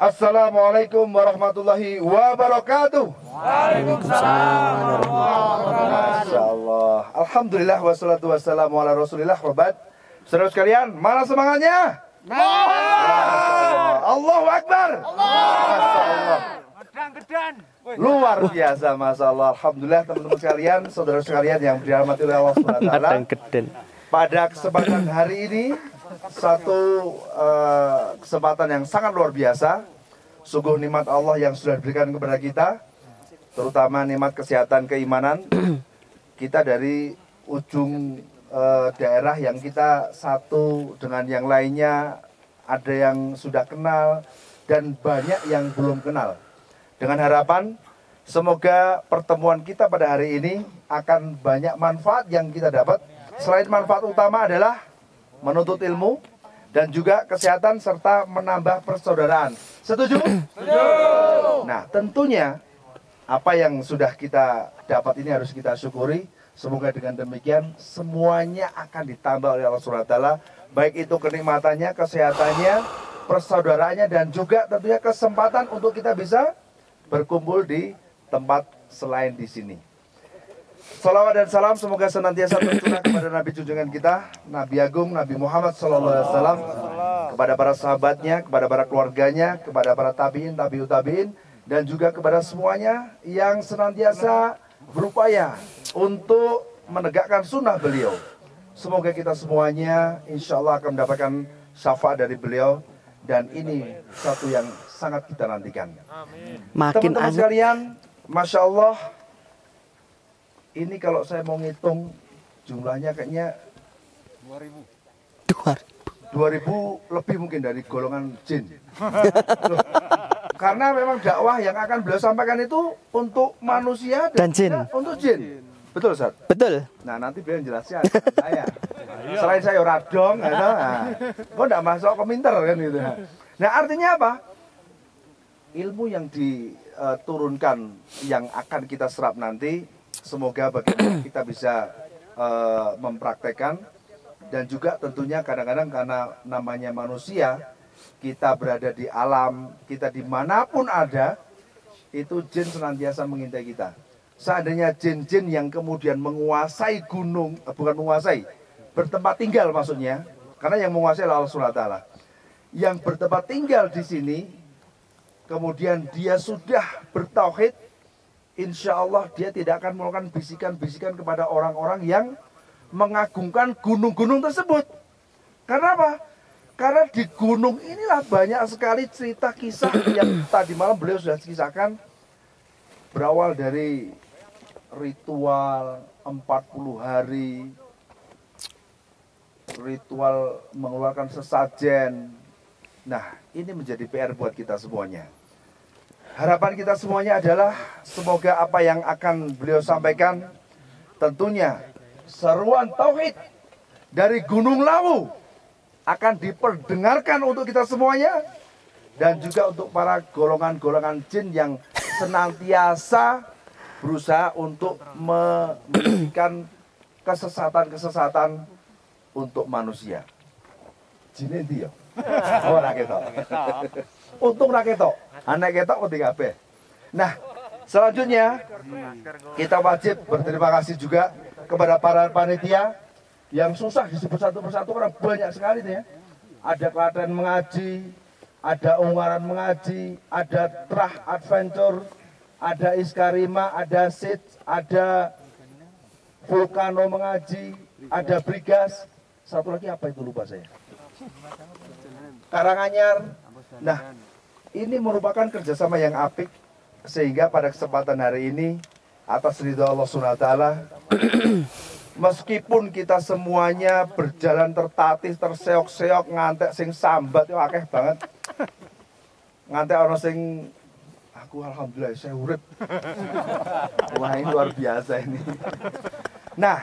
Assalamualaikum warahmatullahi wabarakatuh. Waalaikumsalam warahmatullahi wabarakatuh. Alhamdulillah wassalatu wassalamu ala Rasulillah wabad. Saudara sekalian, mana semangatnya? Nah. Allahu Akbar. Allah. Luar biasa Masya Allah Alhamdulillah teman-teman sekalian Saudara sekalian yang dirahmati oleh Allah SWT Pada kesempatan hari ini satu uh, kesempatan yang sangat luar biasa. Sungguh nikmat Allah yang sudah diberikan kepada kita, terutama nikmat kesehatan keimanan. Kita dari ujung uh, daerah yang kita satu dengan yang lainnya ada yang sudah kenal dan banyak yang belum kenal. Dengan harapan Semoga pertemuan kita pada hari ini akan banyak manfaat yang kita dapat. Selain manfaat utama adalah menuntut ilmu, dan juga kesehatan serta menambah persaudaraan. Setuju? Setuju. Nah, tentunya apa yang sudah kita dapat ini harus kita syukuri. Semoga dengan demikian semuanya akan ditambah oleh Allah Subhanahu wa taala, baik itu kenikmatannya, kesehatannya, persaudaraannya dan juga tentunya kesempatan untuk kita bisa berkumpul di tempat selain di sini. Salawat dan salam semoga senantiasa tercurah kepada Nabi junjungan kita, Nabi Agung, Nabi Muhammad Sallallahu Alaihi Wasallam, kepada para sahabatnya, kepada para keluarganya, kepada para tabiin, tabiut tabiin, dan juga kepada semuanya yang senantiasa berupaya untuk menegakkan sunnah beliau. Semoga kita semuanya insya Allah akan mendapatkan syafaat dari beliau dan ini satu yang sangat kita nantikan. Makin Teman-teman sekalian, masya Allah ini kalau saya mau ngitung jumlahnya kayaknya 2000. 2000. lebih mungkin dari golongan jin. Loh, karena memang dakwah yang akan beliau sampaikan itu untuk manusia dan, dan jin. Untuk jin. Betul, Ustaz? Betul. Nah, nanti beliau jelasnya saya. Selain saya radong, gitu. nah, kok tidak masuk komentar kan gitu. Nah, artinya apa? Ilmu yang diturunkan yang akan kita serap nanti Semoga bagaimana kita bisa uh, mempraktekkan dan juga tentunya kadang-kadang karena namanya manusia kita berada di alam kita dimanapun ada itu jin senantiasa mengintai kita seandainya jin-jin yang kemudian menguasai gunung eh, bukan menguasai bertempat tinggal maksudnya karena yang menguasai Allah Subhanahu taala yang bertempat tinggal di sini kemudian dia sudah bertauhid insya Allah dia tidak akan melakukan bisikan-bisikan kepada orang-orang yang mengagungkan gunung-gunung tersebut. Karena apa? Karena di gunung inilah banyak sekali cerita kisah yang tadi malam beliau sudah kisahkan berawal dari ritual 40 hari ritual mengeluarkan sesajen. Nah, ini menjadi PR buat kita semuanya. Harapan kita semuanya adalah semoga apa yang akan beliau sampaikan tentunya seruan tauhid dari Gunung Lawu akan diperdengarkan untuk kita semuanya dan juga untuk para golongan-golongan jin yang senantiasa berusaha untuk memberikan kesesatan-kesesatan untuk manusia. Jin dia. Orang gitu untung ra ketok. Anak ketok penting kabeh. Nah, selanjutnya kita wajib berterima kasih juga kepada para panitia yang susah disebut satu persatu karena banyak sekali nih ya. Ada Klaten mengaji, ada Ungaran mengaji, ada Trah Adventure, ada Iskarima, ada sit, ada Vulcano mengaji, ada Brigas, satu lagi apa itu lupa saya. Karanganyar. Nah, ini merupakan kerjasama yang apik sehingga pada kesempatan hari ini atas ridho Allah SWT meskipun kita semuanya berjalan tertatih terseok-seok ngantek sing sambat yo akeh banget ngantek orang sing aku alhamdulillah saya urut wah ini luar biasa ini nah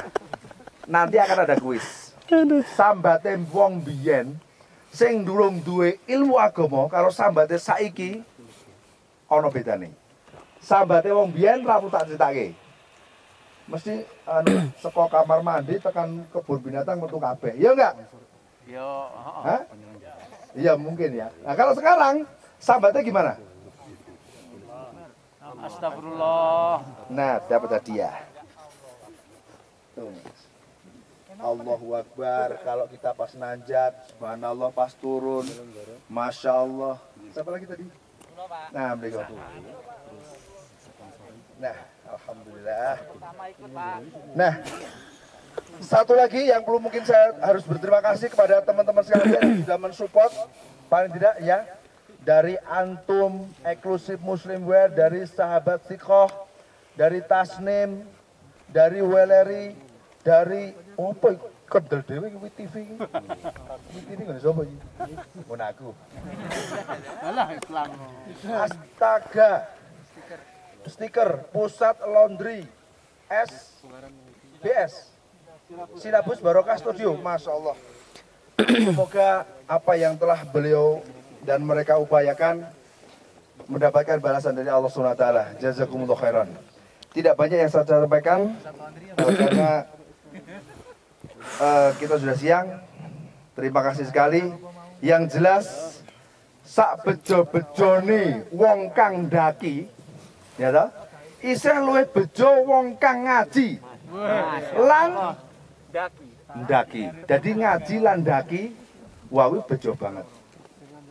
nanti akan ada kuis sambat wong biyen sing durung duwe ilmu agama karo sambate saiki ana bedane. Sambate wong biyen ra tak critake. Mesti anu saka kamar mandi tekan kebun binatang metu kabeh. Iya enggak? Iya, Iya mungkin ya. Nah, kalau sekarang sambatnya gimana? Astagfirullah. Nah, dapat hadiah. Allahu Akbar kalau kita pas nanjak subhanallah pas turun Masya Allah siapa lagi tadi? nah beliau tuh nah Alhamdulillah nah satu lagi yang perlu mungkin saya harus berterima kasih kepada teman-teman sekalian yang sudah mensupport paling tidak ya dari Antum eksklusif Muslim Wear, dari Sahabat Sikoh, dari Tasnim, dari Weleri, dari apa iku kendel dhewe iki TV iki. TV iki ngene sapa iki? Mun aku. Alah Islam. Astaga. Stiker Pusat Laundry S BS Sinabus Barokah Studio, Masya Allah. Semoga apa yang telah beliau dan mereka upayakan mendapatkan balasan dari Allah SWT. Jazakumullah khairan. Tidak banyak yang saya sampaikan karena uh, kita sudah siang. Terima kasih sekali. Yang jelas sak bejo bejoni wong kang daki ya toh? Isih luwe bejo wong kang ngaji. Lan daki. Daki. Jadi ngaji lan daki wawi bejo banget.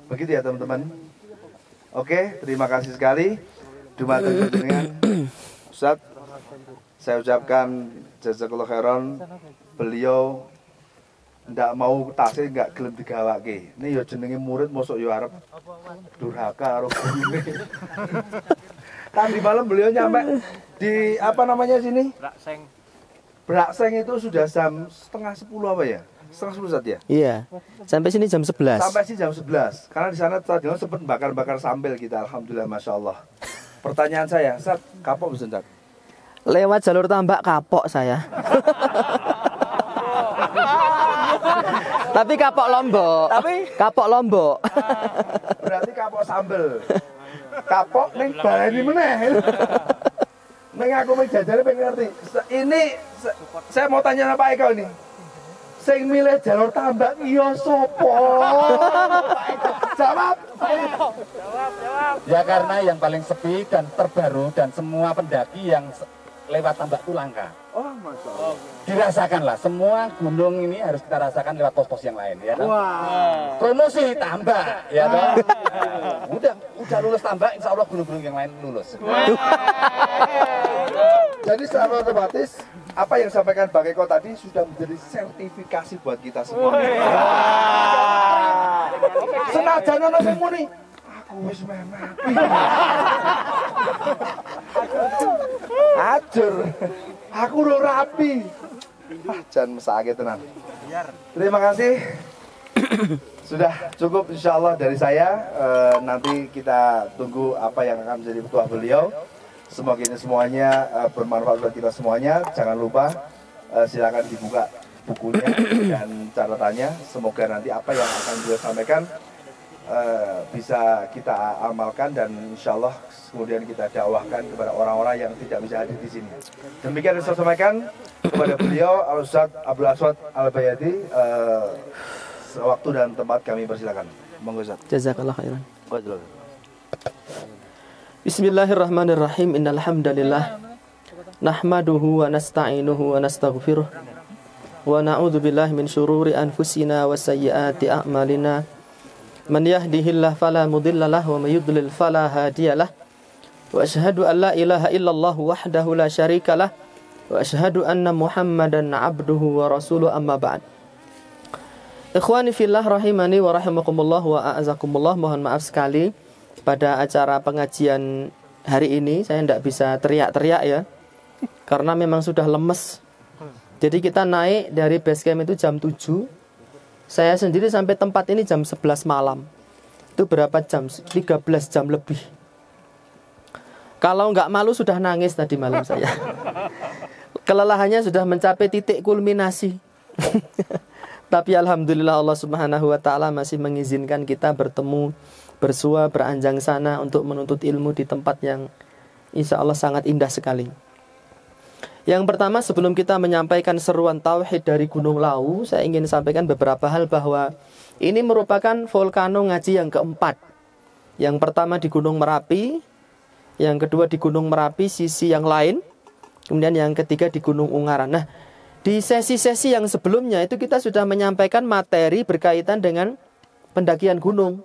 Begitu ya teman-teman. Oke, terima kasih sekali. Dumateng dengan Ustaz saya ucapkan jazakallahu khairan beliau ndak mau tasih nggak gelem digawake. Ini ya jenenge murid mosok yo ya arep durhaka karo gurune. Tadi malam beliau nyampe di apa namanya sini? Brakseng. Brakseng itu sudah jam setengah sepuluh apa ya? Setengah sepuluh saat ya? Iya. Sampai sini jam sebelas. Sampai sini jam sebelas. Karena di sana tadi sempat bakar-bakar sambil kita. Alhamdulillah, masya Allah. Pertanyaan saya, saat kapok bisa Lewat jalur tambak kapok saya. Tapi kapok lombok. Tapi kapok lombok. Ah, berarti kapok sambel. Kapok neng ning baleni meneh. Neng aku mau jajale pengen ngerti. Ini saya mau tanya apa ya Eko ini. Sing milih jalur tambak iya sopo Jawab. Jawab, jawab. Ya karena yang paling sepi dan terbaru dan semua pendaki yang lewat tambak tulangka. Oh, masya Allah. Oh. Dirasakanlah, semua gunung ini harus kita rasakan lewat pos-pos yang lain, ya. Kan? Wah. Wow. Promosi tambak, ya kan? udah, udah lulus tambak, insya Allah gunung-gunung yang lain lulus. Jadi secara otomatis apa yang disampaikan Bang Eko tadi sudah menjadi sertifikasi buat kita semua. Senajan ono sing muni, Wis Ajur. Aku ora rapi. Ah, masa mesake tenang. Terima kasih. Sudah cukup insya Allah dari saya. E, nanti kita tunggu apa yang akan menjadi petua beliau. Semoga ini semuanya e, bermanfaat buat kita semuanya. Jangan lupa e, silakan dibuka bukunya dan catatannya. Semoga nanti apa yang akan beliau sampaikan uh, bisa kita amalkan dan insya Allah kemudian kita dakwahkan kepada orang-orang yang tidak bisa hadir di sini. Demikian saya sampaikan kepada beliau Al Ustaz Abdul Aswad Al Bayati uh, eh, waktu dan tempat kami persilakan. Monggo Ustaz. Jazakallah khairan. Bismillahirrahmanirrahim. Innal hamdalillah nahmaduhu wa nasta'inuhu wa nastaghfiruh wa na'udzubillahi min syururi anfusina wa sayyiati a'malina. من يهده الله فلا مضل له ومن يضلل فلا هادي له وأشهد أن لا إله إلا الله وحده لا شريك له وأشهد أن محمدا عبده ورسوله أما بعد Ikhwani fillah rahimani wa rahimakumullah wa a'azakumullah Mohon maaf sekali pada acara pengajian hari ini Saya tidak bisa teriak-teriak ya Karena memang sudah lemes Jadi kita naik dari base camp itu jam 7 saya sendiri sampai tempat ini jam 11 malam. Itu berapa jam? 13 jam lebih. Kalau nggak malu sudah nangis tadi malam saya. Kelelahannya sudah mencapai titik kulminasi. Tapi alhamdulillah Allah Subhanahu wa taala masih mengizinkan kita bertemu, bersua, beranjang sana untuk menuntut ilmu di tempat yang insya Allah sangat indah sekali. Yang pertama sebelum kita menyampaikan seruan tauhid dari Gunung Lau, saya ingin sampaikan beberapa hal bahwa ini merupakan volcano ngaji yang keempat. Yang pertama di Gunung Merapi, yang kedua di Gunung Merapi sisi yang lain, kemudian yang ketiga di Gunung Ungaran. Nah, di sesi-sesi yang sebelumnya itu kita sudah menyampaikan materi berkaitan dengan pendakian gunung.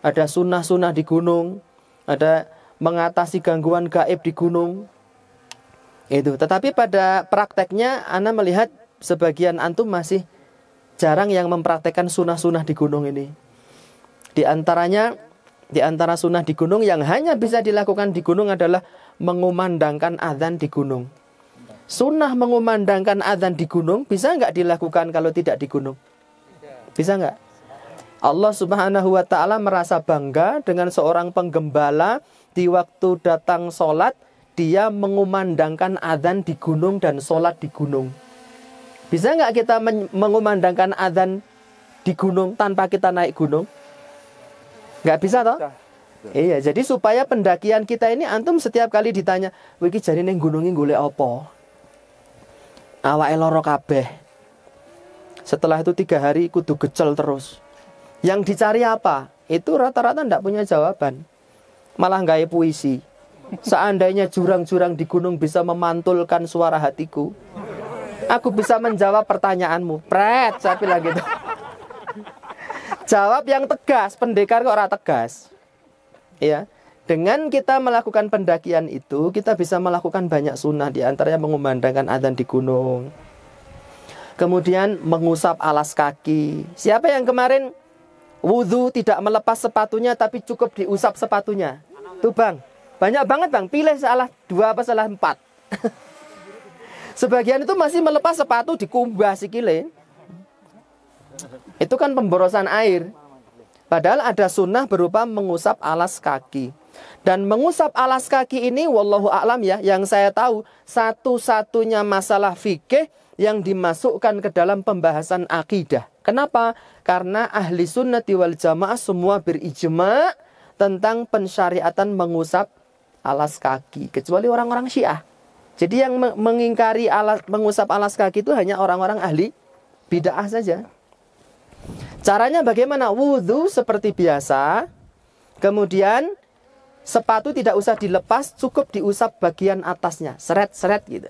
Ada sunnah-sunnah di gunung, ada mengatasi gangguan gaib di gunung, itu. Tetapi pada prakteknya Anda melihat sebagian antum masih jarang yang mempraktekkan sunnah-sunnah di gunung ini. Di antaranya di antara sunnah di gunung yang hanya bisa dilakukan di gunung adalah mengumandangkan azan di gunung. Sunnah mengumandangkan azan di gunung bisa nggak dilakukan kalau tidak di gunung? Bisa nggak? Allah Subhanahu wa taala merasa bangga dengan seorang penggembala di waktu datang sholat dia mengumandangkan azan di gunung dan sholat di gunung. Bisa nggak kita mengumandangkan azan di gunung tanpa kita naik gunung? Nggak bisa toh? Iya, jadi supaya pendakian kita ini antum setiap kali ditanya, "Wiki jadi neng gunungin gule opo, Awa eloro kabeh. Setelah itu tiga hari kudu gecel terus. Yang dicari apa? Itu rata-rata ndak punya jawaban. Malah nggak puisi. Seandainya jurang-jurang di gunung bisa memantulkan suara hatiku, aku bisa menjawab pertanyaanmu. Pret, saya bilang gitu. Jawab yang tegas, pendekar kok ora tegas. Ya. Dengan kita melakukan pendakian itu, kita bisa melakukan banyak sunnah di antaranya mengumandangkan azan di gunung. Kemudian mengusap alas kaki. Siapa yang kemarin wudhu tidak melepas sepatunya tapi cukup diusap sepatunya? Tuh bang, banyak banget bang, pilih salah dua apa salah empat. Sebagian itu masih melepas sepatu di kubah sikile. Itu kan pemborosan air. Padahal ada sunnah berupa mengusap alas kaki. Dan mengusap alas kaki ini, wallahu a'lam ya, yang saya tahu satu-satunya masalah fikih yang dimasukkan ke dalam pembahasan akidah. Kenapa? Karena ahli sunnati wal jamaah semua berijma' tentang pensyariatan mengusap alas kaki kecuali orang-orang Syiah. Jadi yang mengingkari alas mengusap alas kaki itu hanya orang-orang ahli bid'ah saja. Caranya bagaimana? Wudhu seperti biasa. Kemudian sepatu tidak usah dilepas, cukup diusap bagian atasnya, seret-seret gitu.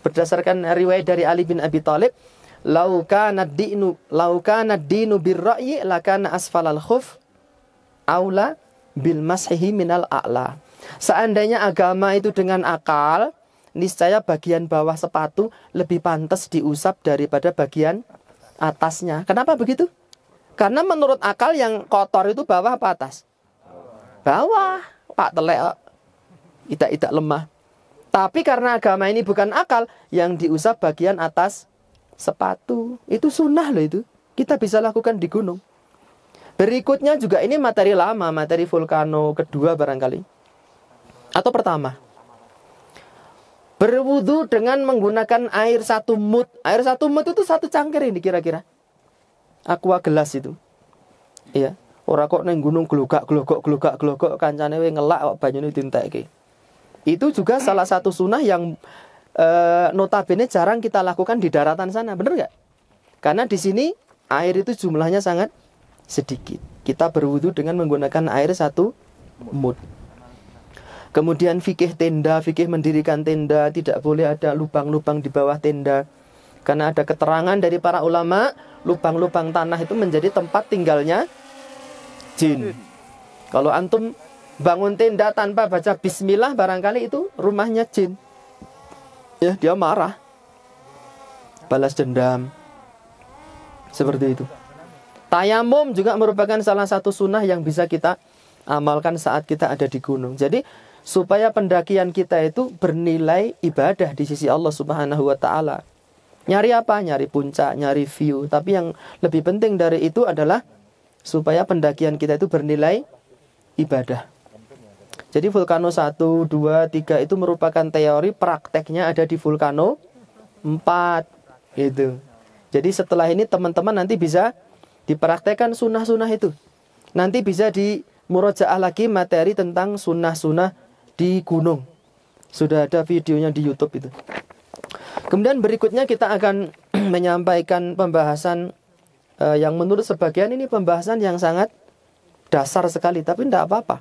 Berdasarkan riwayat dari Ali bin Abi Thalib, laukana dinu laukana dinu birra'yi lakana asfalal khuf aula bil mashihi minal a'la Seandainya agama itu dengan akal, niscaya bagian bawah sepatu lebih pantas diusap daripada bagian atasnya. Kenapa begitu? Karena menurut akal yang kotor itu bawah apa atas? Bawah. Pak telek, tidak-tidak lemah. Tapi karena agama ini bukan akal, yang diusap bagian atas sepatu. Itu sunnah loh itu. Kita bisa lakukan di gunung. Berikutnya juga ini materi lama, materi vulkano kedua barangkali atau pertama. Berwudu dengan menggunakan air satu mut. Air satu mut itu satu cangkir ini kira-kira. Aqua gelas itu. Iya. orang kok neng gunung gelugak gelugok gelugak gelugok kancane we ngelak kok banyune dintekke. Itu juga salah satu sunnah yang e, notabene jarang kita lakukan di daratan sana, bener nggak? Karena di sini air itu jumlahnya sangat sedikit. Kita berwudu dengan menggunakan air satu mut. Kemudian fikih tenda, fikih mendirikan tenda, tidak boleh ada lubang-lubang di bawah tenda. Karena ada keterangan dari para ulama, lubang-lubang tanah itu menjadi tempat tinggalnya jin. Kalau antum bangun tenda tanpa baca bismillah barangkali itu rumahnya jin. Ya, dia marah. Balas dendam. Seperti itu. Tayamum juga merupakan salah satu sunnah yang bisa kita amalkan saat kita ada di gunung. Jadi supaya pendakian kita itu bernilai ibadah di sisi Allah Subhanahu wa taala. Nyari apa? Nyari puncak, nyari view. Tapi yang lebih penting dari itu adalah supaya pendakian kita itu bernilai ibadah. Jadi vulkano 1, 2, 3 itu merupakan teori, prakteknya ada di vulkano 4 gitu. Jadi setelah ini teman-teman nanti bisa dipraktekkan sunnah-sunnah itu. Nanti bisa di murojaah lagi materi tentang sunnah-sunnah di gunung. Sudah ada videonya di YouTube itu. Kemudian berikutnya kita akan menyampaikan pembahasan uh, yang menurut sebagian ini pembahasan yang sangat dasar sekali, tapi tidak apa-apa.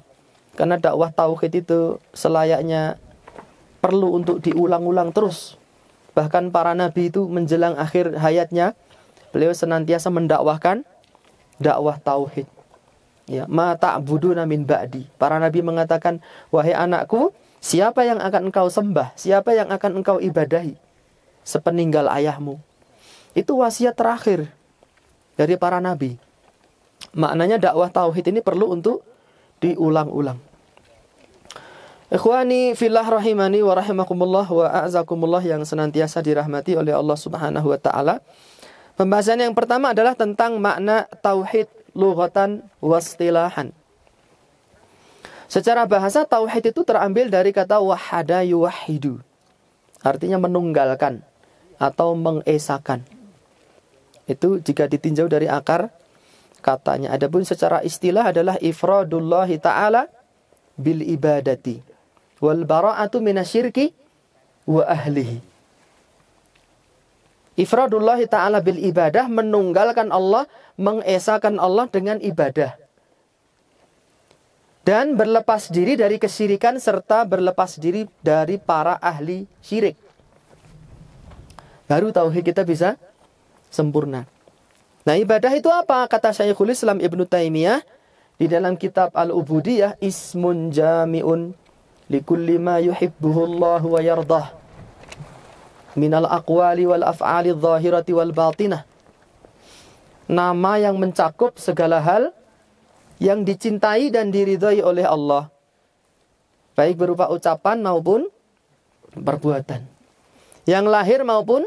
Karena dakwah tauhid itu selayaknya perlu untuk diulang-ulang terus. Bahkan para nabi itu menjelang akhir hayatnya, beliau senantiasa mendakwahkan dakwah tauhid ya ma ta'buduna min ba'di para nabi mengatakan wahai anakku siapa yang akan engkau sembah siapa yang akan engkau ibadahi sepeninggal ayahmu itu wasiat terakhir dari para nabi maknanya dakwah tauhid ini perlu untuk diulang-ulang Ikhwani fillah rahimani wa rahimakumullah wa a'zakumullah yang senantiasa dirahmati oleh Allah Subhanahu wa taala. Pembahasan yang pertama adalah tentang makna tauhid lughatan wastilahan. Secara bahasa tauhid itu terambil dari kata wahada yuwahidu. Artinya menunggalkan atau mengesakan. Itu jika ditinjau dari akar katanya. Adapun secara istilah adalah ifradullahi ta'ala bil ibadati wal bara'atu minasyirki wa ahlihi. Ifradullah ta'ala bil ibadah menunggalkan Allah, mengesahkan Allah dengan ibadah. Dan berlepas diri dari kesyirikan serta berlepas diri dari para ahli syirik. Baru tauhid kita bisa sempurna. Nah ibadah itu apa? Kata Syekhul Islam Ibn Taimiyah di dalam kitab Al-Ubudiyah ismun jami'un likulli ma yuhibbuhullahu wa yardah minal aqwali wal af'ali dhahirati wal batinah. Nama yang mencakup segala hal yang dicintai dan diridhai oleh Allah. Baik berupa ucapan maupun perbuatan. Yang lahir maupun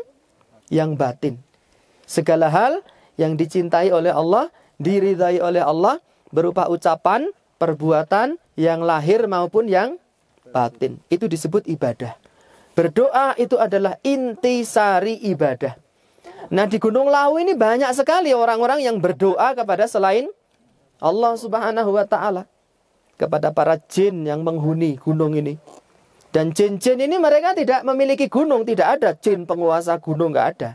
yang batin. Segala hal yang dicintai oleh Allah, diridhai oleh Allah berupa ucapan, perbuatan yang lahir maupun yang batin. Itu disebut ibadah. Berdoa itu adalah intisari ibadah. Nah di Gunung Lawu ini banyak sekali orang-orang yang berdoa kepada selain Allah subhanahu wa ta'ala. Kepada para jin yang menghuni gunung ini. Dan jin-jin ini mereka tidak memiliki gunung. Tidak ada jin penguasa gunung, nggak ada.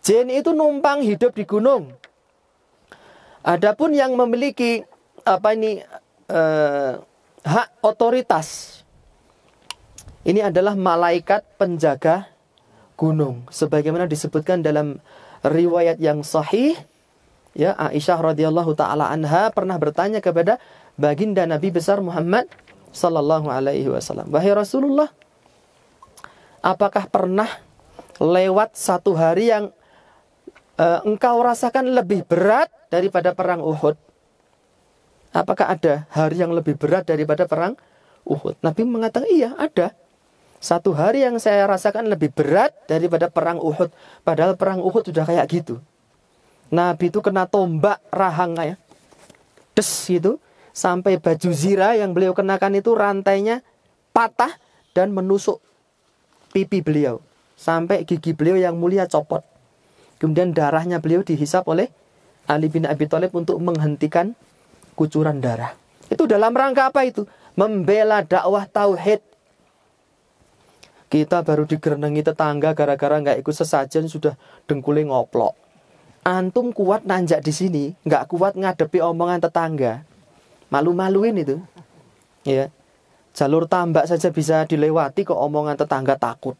Jin itu numpang hidup di gunung. Adapun yang memiliki apa ini eh, hak otoritas ini adalah malaikat penjaga gunung sebagaimana disebutkan dalam riwayat yang sahih ya Aisyah radhiyallahu taala anha pernah bertanya kepada baginda Nabi besar Muhammad sallallahu alaihi wasallam wahai Rasulullah apakah pernah lewat satu hari yang uh, engkau rasakan lebih berat daripada perang Uhud apakah ada hari yang lebih berat daripada perang Uhud? Nabi mengatakan iya ada satu hari yang saya rasakan lebih berat daripada perang Uhud. Padahal perang Uhud sudah kayak gitu. Nabi itu kena tombak rahang kayak. Ya. Des gitu. Sampai baju zira yang beliau kenakan itu rantainya patah dan menusuk pipi beliau. Sampai gigi beliau yang mulia copot. Kemudian darahnya beliau dihisap oleh Ali bin Abi Thalib untuk menghentikan kucuran darah. Itu dalam rangka apa itu? Membela dakwah tauhid kita baru digerenengi tetangga gara-gara nggak ikut sesajen sudah dengkule ngoplok. Antum kuat nanjak di sini, nggak kuat ngadepi omongan tetangga. Malu-maluin itu. Ya. Jalur tambak saja bisa dilewati ke omongan tetangga takut.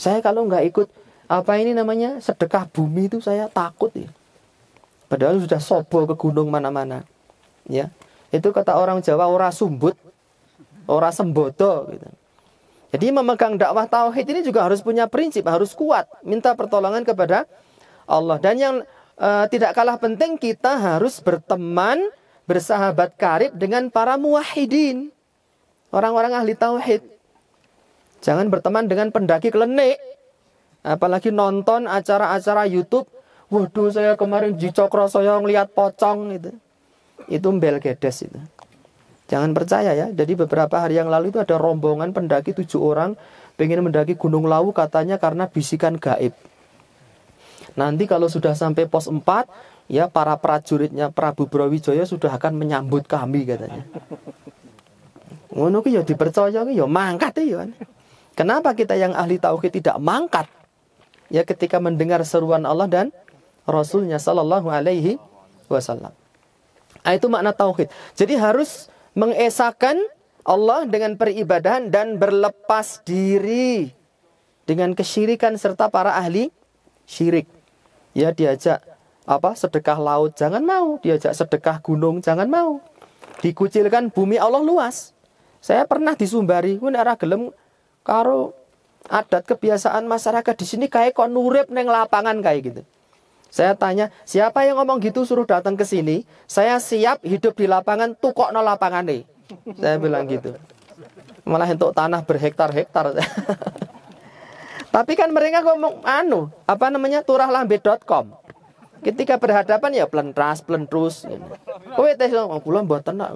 Saya kalau nggak ikut apa ini namanya sedekah bumi itu saya takut ya. Padahal sudah sobo ke gunung mana-mana. Ya. Itu kata orang Jawa ora sumbut, ora sembodo gitu. Jadi memegang dakwah tauhid ini juga harus punya prinsip, harus kuat, minta pertolongan kepada Allah. Dan yang e, tidak kalah penting kita harus berteman, bersahabat karib dengan para muwahhidin. Orang-orang ahli tauhid. Jangan berteman dengan pendaki kelenik. Apalagi nonton acara-acara YouTube, waduh saya kemarin di Cokro saya ngeliat pocong itu. Itu mbel gedes itu. Jangan percaya ya. Jadi beberapa hari yang lalu itu ada rombongan pendaki tujuh orang pengen mendaki Gunung Lawu katanya karena bisikan gaib. Nanti kalau sudah sampai pos 4, ya para prajuritnya Prabu Brawijaya sudah akan menyambut kami katanya. Ngono ki ya dipercaya ki ya mangkat ya. Kenapa kita yang ahli tauhid tidak mangkat? Ya ketika mendengar seruan Allah dan Rasulnya Sallallahu Alaihi Wasallam. Nah, itu makna tauhid. Jadi harus mengesahkan Allah dengan peribadahan dan berlepas diri dengan kesyirikan serta para ahli syirik. Ya diajak apa sedekah laut jangan mau, diajak sedekah gunung jangan mau. Dikucilkan bumi Allah luas. Saya pernah disumbari, ku arah gelem karo adat kebiasaan masyarakat di sini kayak kok nurip neng lapangan kayak gitu. Saya tanya, siapa yang ngomong gitu suruh datang ke sini? Saya siap hidup di lapangan, tukok no lapangan nih. Saya bilang gitu. Malah untuk tanah berhektar-hektar. Tapi kan mereka ngomong anu, apa namanya turahlambe.com. Ketika berhadapan ya plentras, plentrus. Kowe teh ngomong oh, kula mboten kok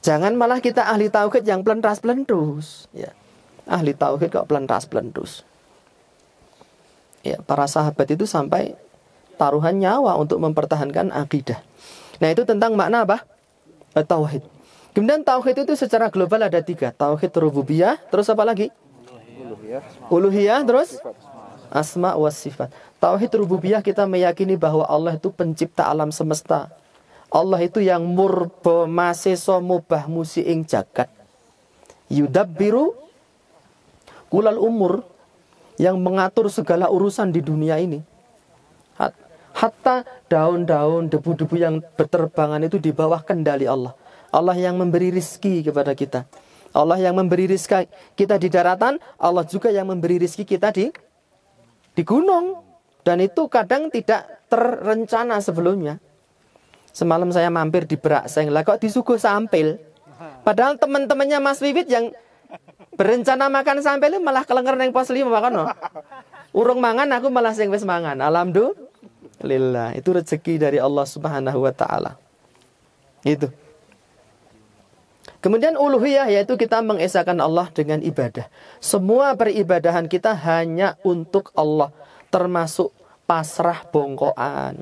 Jangan malah kita ahli tauhid yang plentras plentrus ya. Ahli tauhid kok plentras plentrus ya, para sahabat itu sampai taruhan nyawa untuk mempertahankan akidah. Nah itu tentang makna apa? Tauhid. Kemudian tauhid itu secara global ada tiga. Tauhid rububiyah, terus apa lagi? Uluhiyah, terus asma wa sifat. Tauhid rububiyah kita meyakini bahwa Allah itu pencipta alam semesta. Allah itu yang murbo maseso mubah musiing jagat. biru kulal umur yang mengatur segala urusan di dunia ini. Hatta daun-daun, debu-debu yang berterbangan itu di bawah kendali Allah. Allah yang memberi rizki kepada kita. Allah yang memberi rizki kita di daratan, Allah juga yang memberi rizki kita di di gunung. Dan itu kadang tidak terencana sebelumnya. Semalam saya mampir di Brak, lah kok disuguh sampil. Padahal teman-temannya Mas Wiwit yang Berencana makan sampai lu malah kelengar neng pos lima makan Urung mangan aku malah sing wis mangan. Alhamdulillah. Itu rezeki dari Allah Subhanahu wa taala. Itu. Kemudian uluhiyah yaitu kita mengesahkan Allah dengan ibadah. Semua peribadahan kita hanya untuk Allah, termasuk pasrah bongkoan.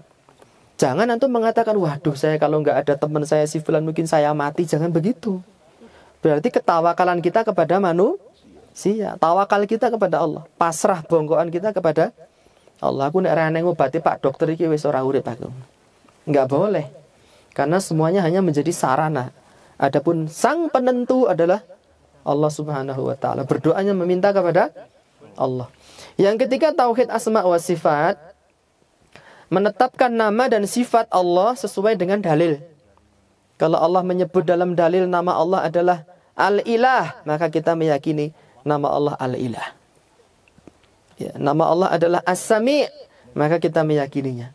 Jangan nanti mengatakan, waduh saya kalau nggak ada teman saya si Fulan mungkin saya mati. Jangan begitu. Berarti ketawakalan kita kepada manusia, tawakal kita kepada Allah, pasrah bongkoan kita kepada Allah. Aku nek rene ngobati Pak dokter iki wis ora urip aku. Enggak boleh. Karena semuanya hanya menjadi sarana. Adapun sang penentu adalah Allah Subhanahu wa taala. Berdoanya meminta kepada Allah. Yang ketiga tauhid asma wa sifat menetapkan nama dan sifat Allah sesuai dengan dalil. Kalau Allah menyebut dalam dalil nama Allah adalah Al-Ilah, maka kita meyakini nama Allah Al-Ilah. Ya, nama Allah adalah As-Sami, maka kita meyakininya.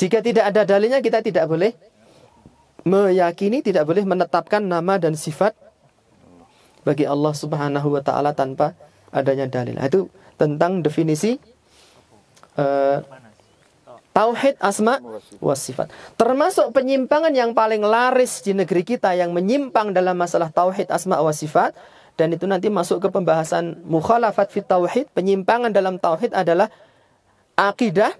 Jika tidak ada dalilnya kita tidak boleh meyakini, tidak boleh menetapkan nama dan sifat bagi Allah Subhanahu wa taala tanpa adanya dalil. Itu tentang definisi uh, Tauhid asma wa Termasuk penyimpangan yang paling laris di negeri kita yang menyimpang dalam masalah tauhid asma wa dan itu nanti masuk ke pembahasan mukhalafat fit tauhid, penyimpangan dalam tauhid adalah akidah,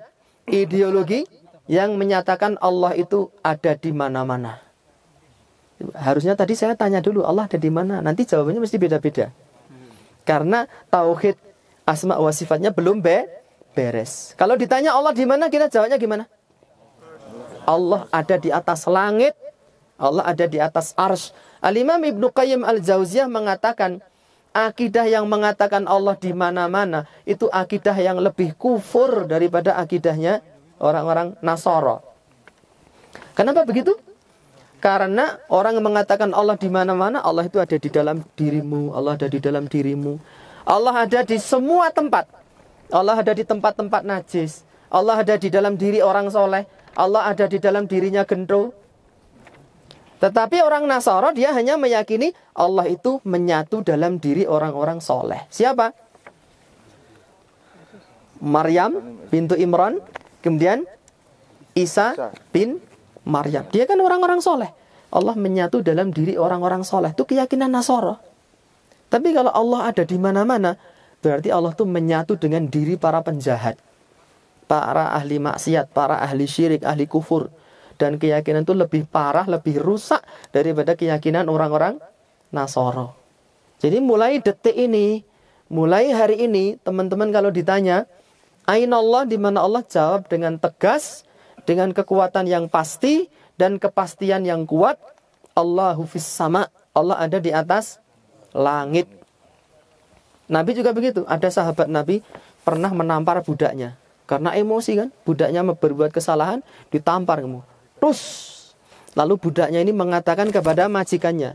ideologi yang menyatakan Allah itu ada di mana-mana. Harusnya tadi saya tanya dulu Allah ada di mana. Nanti jawabannya mesti beda-beda. Hmm. Karena tauhid asma wa belum be beres. Kalau ditanya Allah di mana, kita jawabnya gimana? Allah ada di atas langit, Allah ada di atas ars. Al-Imam Ibnu Qayyim Al-Jauziyah mengatakan, akidah yang mengatakan Allah di mana-mana itu akidah yang lebih kufur daripada akidahnya orang-orang Nasoro. Kenapa begitu? Karena orang yang mengatakan Allah di mana-mana, Allah itu ada di dalam dirimu, Allah ada di dalam dirimu. Allah ada di semua tempat. Allah ada di tempat-tempat najis. Allah ada di dalam diri orang soleh. Allah ada di dalam dirinya gendro. Tetapi orang Nasara dia hanya meyakini Allah itu menyatu dalam diri orang-orang soleh. Siapa? Maryam bintu Imran. Kemudian Isa bin Maryam. Dia kan orang-orang soleh. Allah menyatu dalam diri orang-orang soleh. Itu keyakinan Nasara. Tapi kalau Allah ada di mana-mana, berarti Allah tuh menyatu dengan diri para penjahat para ahli maksiat para ahli syirik ahli kufur dan keyakinan itu lebih parah lebih rusak daripada keyakinan orang-orang Nasoro jadi mulai detik ini mulai hari ini teman-teman kalau ditanya Ain Allah di mana Allah jawab dengan tegas dengan kekuatan yang pasti dan kepastian yang kuat Allahu fis sama Allah ada di atas langit Nabi juga begitu. Ada sahabat Nabi pernah menampar budaknya. Karena emosi kan, budaknya berbuat kesalahan, ditampar kamu. Terus, lalu budaknya ini mengatakan kepada majikannya,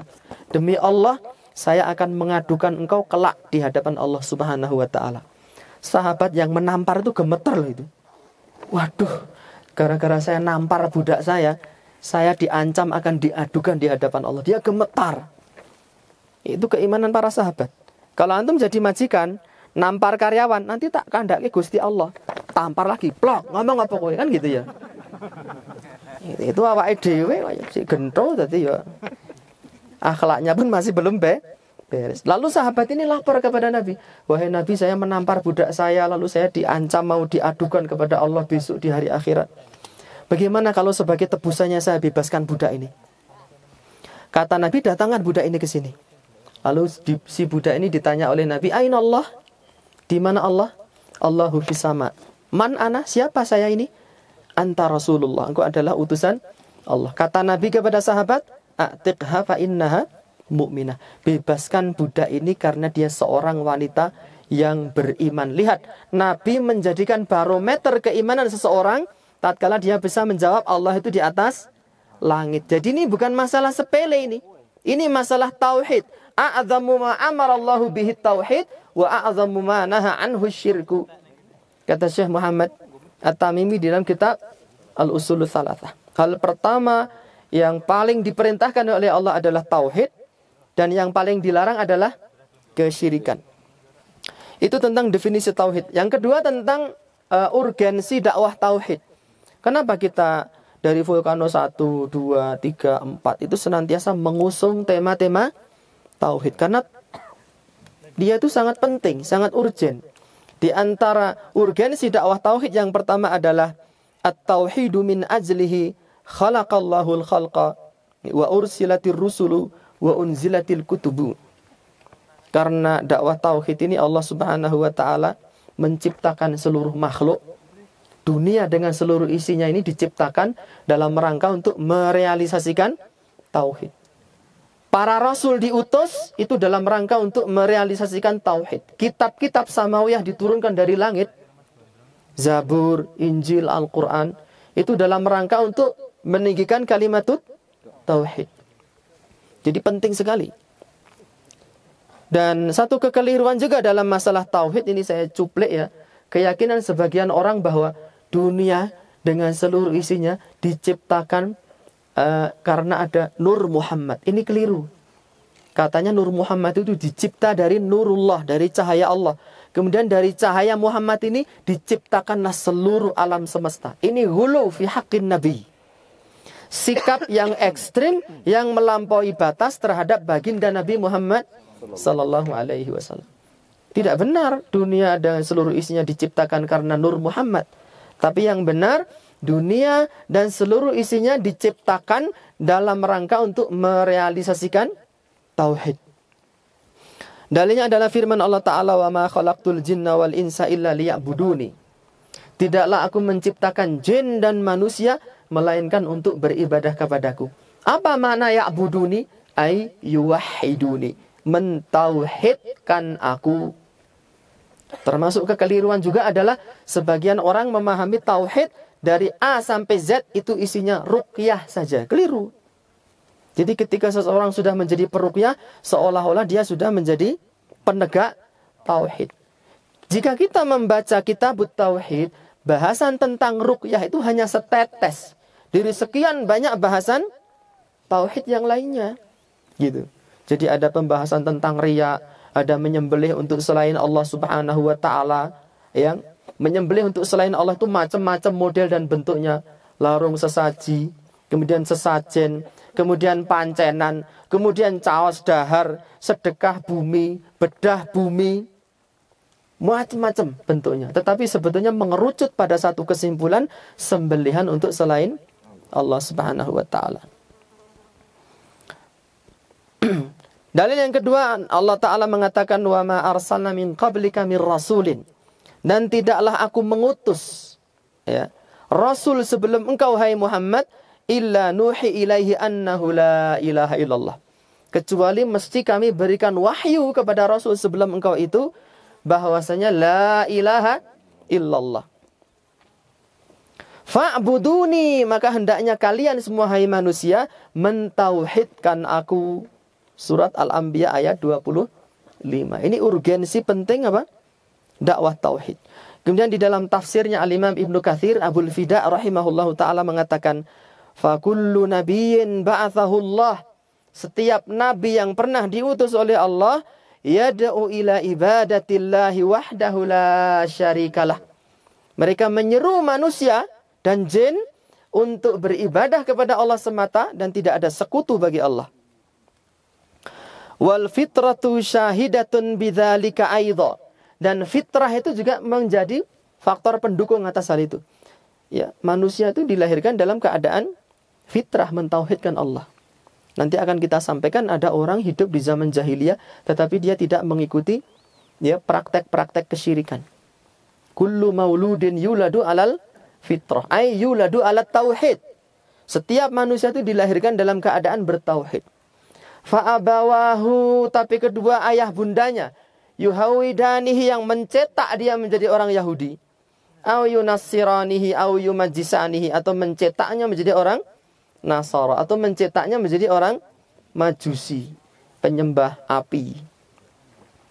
demi Allah, saya akan mengadukan engkau kelak di hadapan Allah Subhanahu wa taala. Sahabat yang menampar itu gemeter loh itu. Waduh, gara-gara saya nampar budak saya, saya diancam akan diadukan di hadapan Allah. Dia gemetar. Itu keimanan para sahabat. Kalau antum jadi majikan, nampar karyawan, nanti tak kandake Gusti Allah. Tampar lagi, plok, ngomong apa kowe kan gitu ya. Gitu, itu awak dhewe ya, si gentol tadi ya. Akhlaknya pun masih belum be beres. Lalu sahabat ini lapor kepada Nabi, "Wahai Nabi, saya menampar budak saya lalu saya diancam mau diadukan kepada Allah besok di hari akhirat. Bagaimana kalau sebagai tebusannya saya bebaskan budak ini?" Kata Nabi, "Datangkan budak ini ke sini." Lalu si budak ini ditanya oleh Nabi, Ain Allah? Di mana Allah? Allahu fisama. Man ana? Siapa saya ini? Anta Rasulullah. Engkau adalah utusan Allah. Kata Nabi kepada sahabat, Atiqha fa mu'minah. Bebaskan budak ini karena dia seorang wanita yang beriman. Lihat, Nabi menjadikan barometer keimanan seseorang tatkala dia bisa menjawab Allah itu di atas langit. Jadi ini bukan masalah sepele ini. Ini masalah tauhid a'zamu ma Allah bihi tauhid wa a'zamu ma naha anhu syirku. Kata Syekh Muhammad At-Tamimi dalam kitab al usul Salatah. Hal pertama yang paling diperintahkan oleh Allah adalah tauhid dan yang paling dilarang adalah kesyirikan. Itu tentang definisi tauhid. Yang kedua tentang uh, urgensi dakwah tauhid. Kenapa kita dari Vulkano 1, 2, 3, 4 itu senantiasa mengusung tema-tema tauhid karena dia itu sangat penting, sangat urgent. Di antara urgensi dakwah tauhid yang pertama adalah at-tauhidu min ajlihi khalaqallahu al-khalqa wa ursilatir rusulu wa unzilatil kutubu. Karena dakwah tauhid ini Allah Subhanahu wa taala menciptakan seluruh makhluk dunia dengan seluruh isinya ini diciptakan dalam rangka untuk merealisasikan tauhid. Para rasul diutus itu dalam rangka untuk merealisasikan tauhid. Kitab-kitab samawiyah diturunkan dari langit. Zabur, Injil, Al-Quran. Itu dalam rangka untuk meninggikan kalimat tauhid. Jadi penting sekali. Dan satu kekeliruan juga dalam masalah tauhid ini saya cuplik ya. Keyakinan sebagian orang bahwa dunia dengan seluruh isinya diciptakan Eh, karena ada Nur Muhammad. Ini keliru. Katanya Nur Muhammad itu dicipta dari Nurullah, dari cahaya Allah. Kemudian dari cahaya Muhammad ini diciptakanlah seluruh alam semesta. Ini hulu fi haqqin nabi. Sikap yang ekstrim yang melampaui batas terhadap baginda Nabi Muhammad sallallahu alaihi wasallam. Tidak benar dunia dan seluruh isinya diciptakan karena nur Muhammad. Tapi yang benar dunia dan seluruh isinya diciptakan dalam rangka untuk merealisasikan tauhid. Dalilnya adalah firman Allah Ta'ala wa ma khalaqtul jinna wal insa illa liya'buduni. Tidaklah aku menciptakan jin dan manusia melainkan untuk beribadah kepadaku. Apa makna ya'buduni? Ay yuwahiduni. Mentauhidkan aku Termasuk kekeliruan juga adalah sebagian orang memahami tauhid dari A sampai Z itu isinya rukyah saja. Keliru. Jadi ketika seseorang sudah menjadi perukyah, seolah-olah dia sudah menjadi penegak tauhid. Jika kita membaca kitab tauhid, bahasan tentang rukyah itu hanya setetes dari sekian banyak bahasan tauhid yang lainnya. Gitu. Jadi ada pembahasan tentang riya, ada menyembelih untuk selain Allah Subhanahu wa taala, yang Menyembelih untuk selain Allah itu macam-macam model dan bentuknya. Larung sesaji, kemudian sesajen, kemudian pancenan, kemudian caos dahar, sedekah bumi, bedah bumi, macam-macam bentuknya. Tetapi sebetulnya mengerucut pada satu kesimpulan sembelihan untuk selain Allah Subhanahu wa taala. Dalil yang kedua Allah taala mengatakan wa ma arsalna min qablika min rasulin dan tidaklah aku mengutus ya rasul sebelum engkau hai Muhammad illa nuhi ilaihi annahu la ilaha illallah kecuali mesti kami berikan wahyu kepada rasul sebelum engkau itu bahwasanya la ilaha illallah Fa'buduni maka hendaknya kalian semua hai manusia mentauhidkan aku. Surat Al-Anbiya ayat 25. Ini urgensi penting apa? dakwah tauhid. Kemudian di dalam tafsirnya Al-Imam Ibnu Katsir Abul Fida rahimahullahu taala mengatakan fakullu nabiyyin ba'athahu Allah setiap nabi yang pernah diutus oleh Allah yad'u ila ibadatillahi wahdahu la syarikalah. Mereka menyeru manusia dan jin untuk beribadah kepada Allah semata dan tidak ada sekutu bagi Allah. Wal fitratu syahidatun bidzalika aidha dan fitrah itu juga menjadi faktor pendukung atas hal itu. Ya, manusia itu dilahirkan dalam keadaan fitrah mentauhidkan Allah. Nanti akan kita sampaikan ada orang hidup di zaman jahiliyah tetapi dia tidak mengikuti ya praktek-praktek kesyirikan. Kullu mauludin yuladu alal fitrah. Ay yuladu alat tauhid. Setiap manusia itu dilahirkan dalam keadaan bertauhid. Fa'abawahu tapi kedua ayah bundanya yuhawidanihi yang mencetak dia menjadi orang Yahudi au yunasiranihi au yumajisanihi atau mencetaknya menjadi orang Nasara atau mencetaknya menjadi orang Majusi penyembah api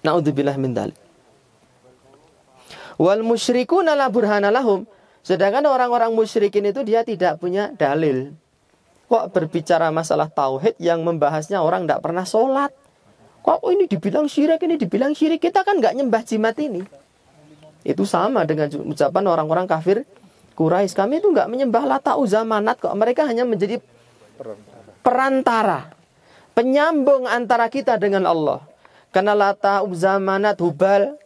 naudzubillah min dalik. wal musyrikuna la burhana lahum sedangkan orang-orang musyrikin itu dia tidak punya dalil kok berbicara masalah tauhid yang membahasnya orang tidak pernah sholat Kok ini dibilang syirik, ini dibilang syirik. Kita kan nggak nyembah jimat ini. Itu sama dengan ucapan orang-orang kafir Quraisy. Kami itu nggak menyembah lata uzamanat kok. Mereka hanya menjadi perantara. Penyambung antara kita dengan Allah. Karena lata uzamanat hubal.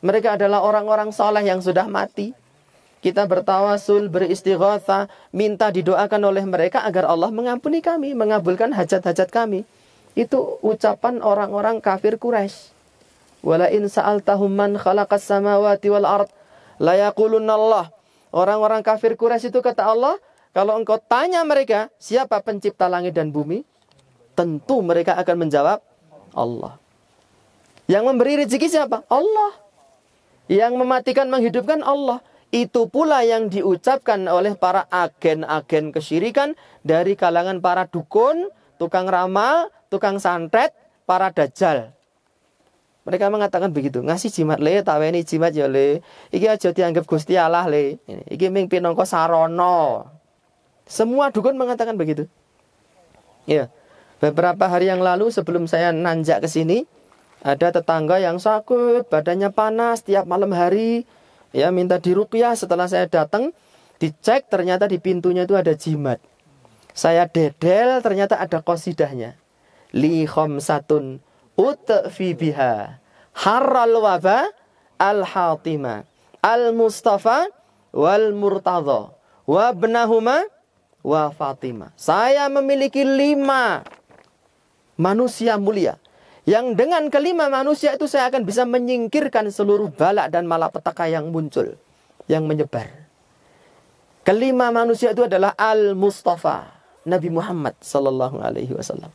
Mereka adalah orang-orang soleh yang sudah mati. Kita bertawasul, beristighotha, minta didoakan oleh mereka agar Allah mengampuni kami, mengabulkan hajat-hajat kami. Itu ucapan orang-orang kafir Quraisy. Wala in sa'altahum man khalaqas samawati wal ard Allah. Orang-orang kafir Quraisy itu kata Allah, kalau engkau tanya mereka siapa pencipta langit dan bumi, tentu mereka akan menjawab Allah. Yang memberi rezeki siapa? Allah. Yang mematikan menghidupkan Allah. Itu pula yang diucapkan oleh para agen-agen kesyirikan dari kalangan para dukun, tukang ramal, tukang santet, para dajjal. Mereka mengatakan begitu, ngasih jimat le, taweni jimat ya le. Iki aja dianggap Gusti Allah le. Iki ming pinongko sarono, Semua dukun mengatakan begitu. Ya. Beberapa hari yang lalu sebelum saya nanjak ke sini, ada tetangga yang sakit, badannya panas tiap malam hari. Ya, minta dirukyah. setelah saya datang, dicek ternyata di pintunya itu ada jimat. Saya dedel ternyata ada kosidahnya li khamsatun utfi biha harral waba al hatima al mustafa wal murtadha wa ibnahuma wa fatima saya memiliki lima manusia mulia yang dengan kelima manusia itu saya akan bisa menyingkirkan seluruh balak dan malapetaka yang muncul yang menyebar kelima manusia itu adalah al mustafa Nabi Muhammad sallallahu alaihi wasallam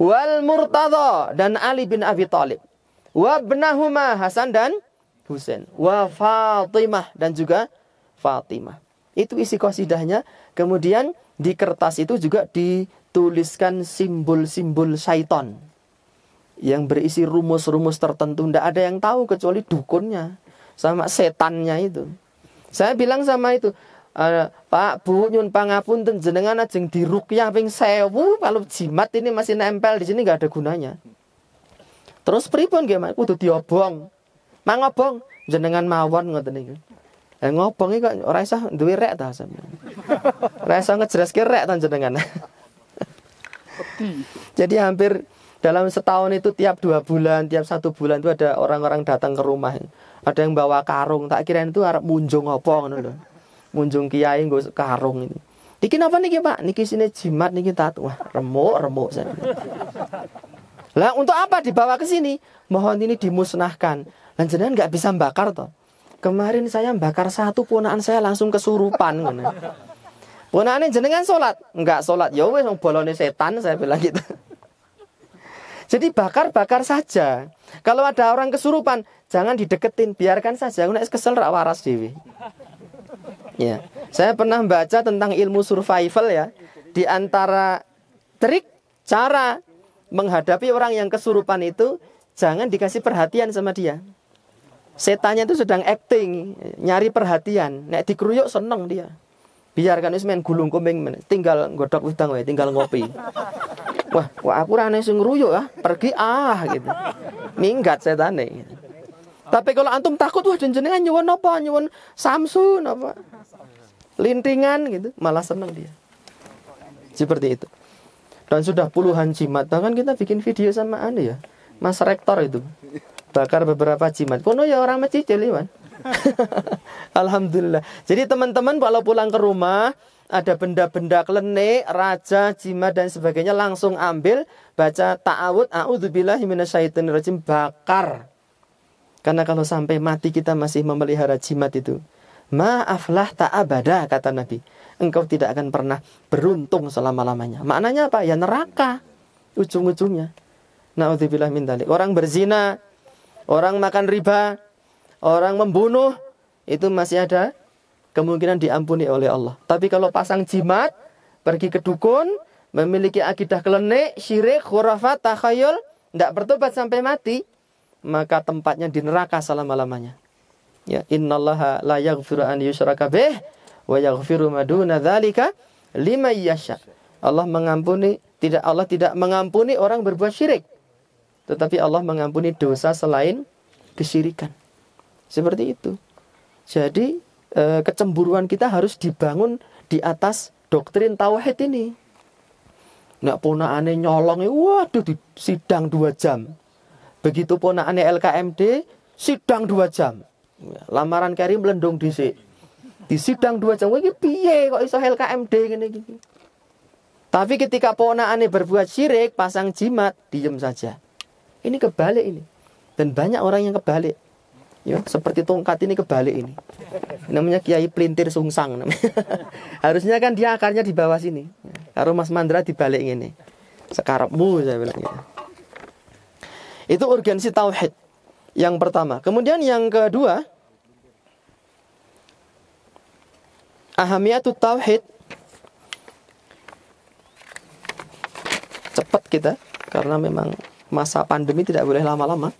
wal Murtadha dan Ali bin Abi Thalib. Wa benahuma Hasan dan Husain. Wa Fatimah dan juga Fatimah. Itu isi kosidahnya. Kemudian di kertas itu juga dituliskan simbol-simbol syaitan Yang berisi rumus-rumus tertentu. Tidak ada yang tahu kecuali dukunnya. Sama setannya itu. Saya bilang sama itu, Uh, Pak Bu nyun pangapunten jenengan ajeng dirukyah ping sewu kalau jimat ini masih nempel di sini nggak ada gunanya. Terus pripun gimana? Kudu diobong. Mangobong jenengan mawon ngoten niku. Eh ngobong iki kok ora isah duwe rek ta sampeyan. Ora jelas ngejelaske rek ta jenengan. Jadi hampir dalam setahun itu tiap dua bulan, tiap satu bulan itu ada orang-orang datang ke rumah. Ada yang bawa karung, tak kira itu harap munjung apa ngono munjung kiai nggo karung ini. Niki napa niki Pak? Niki sini jimat niki tatu. Wah, remuk-remuk saya. Lah untuk apa dibawa ke sini? Mohon ini dimusnahkan. Dan jenengan nggak bisa bakar toh. Kemarin saya bakar satu ponaan saya langsung kesurupan. Ponaannya jenengan sholat, nggak sholat. Ya wes bolone setan saya bilang gitu. Jadi bakar-bakar saja. Kalau ada orang kesurupan, jangan dideketin, biarkan saja. Aku kesel rak waras dewi. Ya. Saya pernah baca tentang ilmu survival ya. Di antara trik cara menghadapi orang yang kesurupan itu jangan dikasih perhatian sama dia. Setannya itu sedang acting, nyari perhatian. Nek dikeruyuk seneng dia. Biarkan wis main gulung kuming, tinggal godok udang wae, tinggal ngopi. Wah, wah aku ora sing ngruyuk ah, pergi ah gitu. Minggat setane. Tapi kalau antum takut wah jenengan nyuwun apa? Nyuwun Samsung apa? lintingan gitu, malah seneng dia. Seperti itu. Dan sudah puluhan jimat, bahkan kita bikin video sama Anda ya. Mas Rektor itu bakar beberapa jimat. Kono ya orang masjid jeliwan ya, Alhamdulillah. Jadi teman-teman kalau pulang ke rumah ada benda-benda klenik, raja, jimat dan sebagainya langsung ambil baca ta'awud a'udzubillahi minasyaitonirrajim bakar. Karena kalau sampai mati kita masih memelihara jimat itu Ma'aflah tak abada kata Nabi. Engkau tidak akan pernah beruntung selama-lamanya. Maknanya apa? Ya neraka ujung-ujungnya. Na'udzubillah min dalik. Orang berzina, orang makan riba, orang membunuh, itu masih ada kemungkinan diampuni oleh Allah. Tapi kalau pasang jimat, pergi ke dukun, memiliki akidah kelenik, syirik, khurafat, takhayul, tidak bertobat sampai mati, maka tempatnya di neraka selama-lamanya ya innallaha la yaghfiru an yushraka bih wa yaghfiru ma duna dzalika liman yasha Allah mengampuni tidak Allah tidak mengampuni orang berbuat syirik tetapi Allah mengampuni dosa selain kesyirikan seperti itu jadi eh, kecemburuan kita harus dibangun di atas doktrin tauhid ini Nak ponaane nyolong, waduh di sidang dua jam. Begitu ponaane LKMD, sidang dua jam. Lamaran kari melendung di sidang dua jam iki piye kok iso LKMD gini gini. Tapi ketika aneh berbuat syirik, pasang jimat, diem saja. Ini kebalik ini. Dan banyak orang yang kebalik. Ya, seperti tongkat ini kebalik ini. Namanya Kiai Plintir Sungsang Harusnya kan dia akarnya di bawah sini. Kalau Mas Mandra dibalik ini. Sekarapmu saya bilang ya. Itu urgensi tauhid. Yang pertama. Kemudian yang kedua, ahamiyatut tauhid. Cepat kita karena memang masa pandemi tidak boleh lama-lama.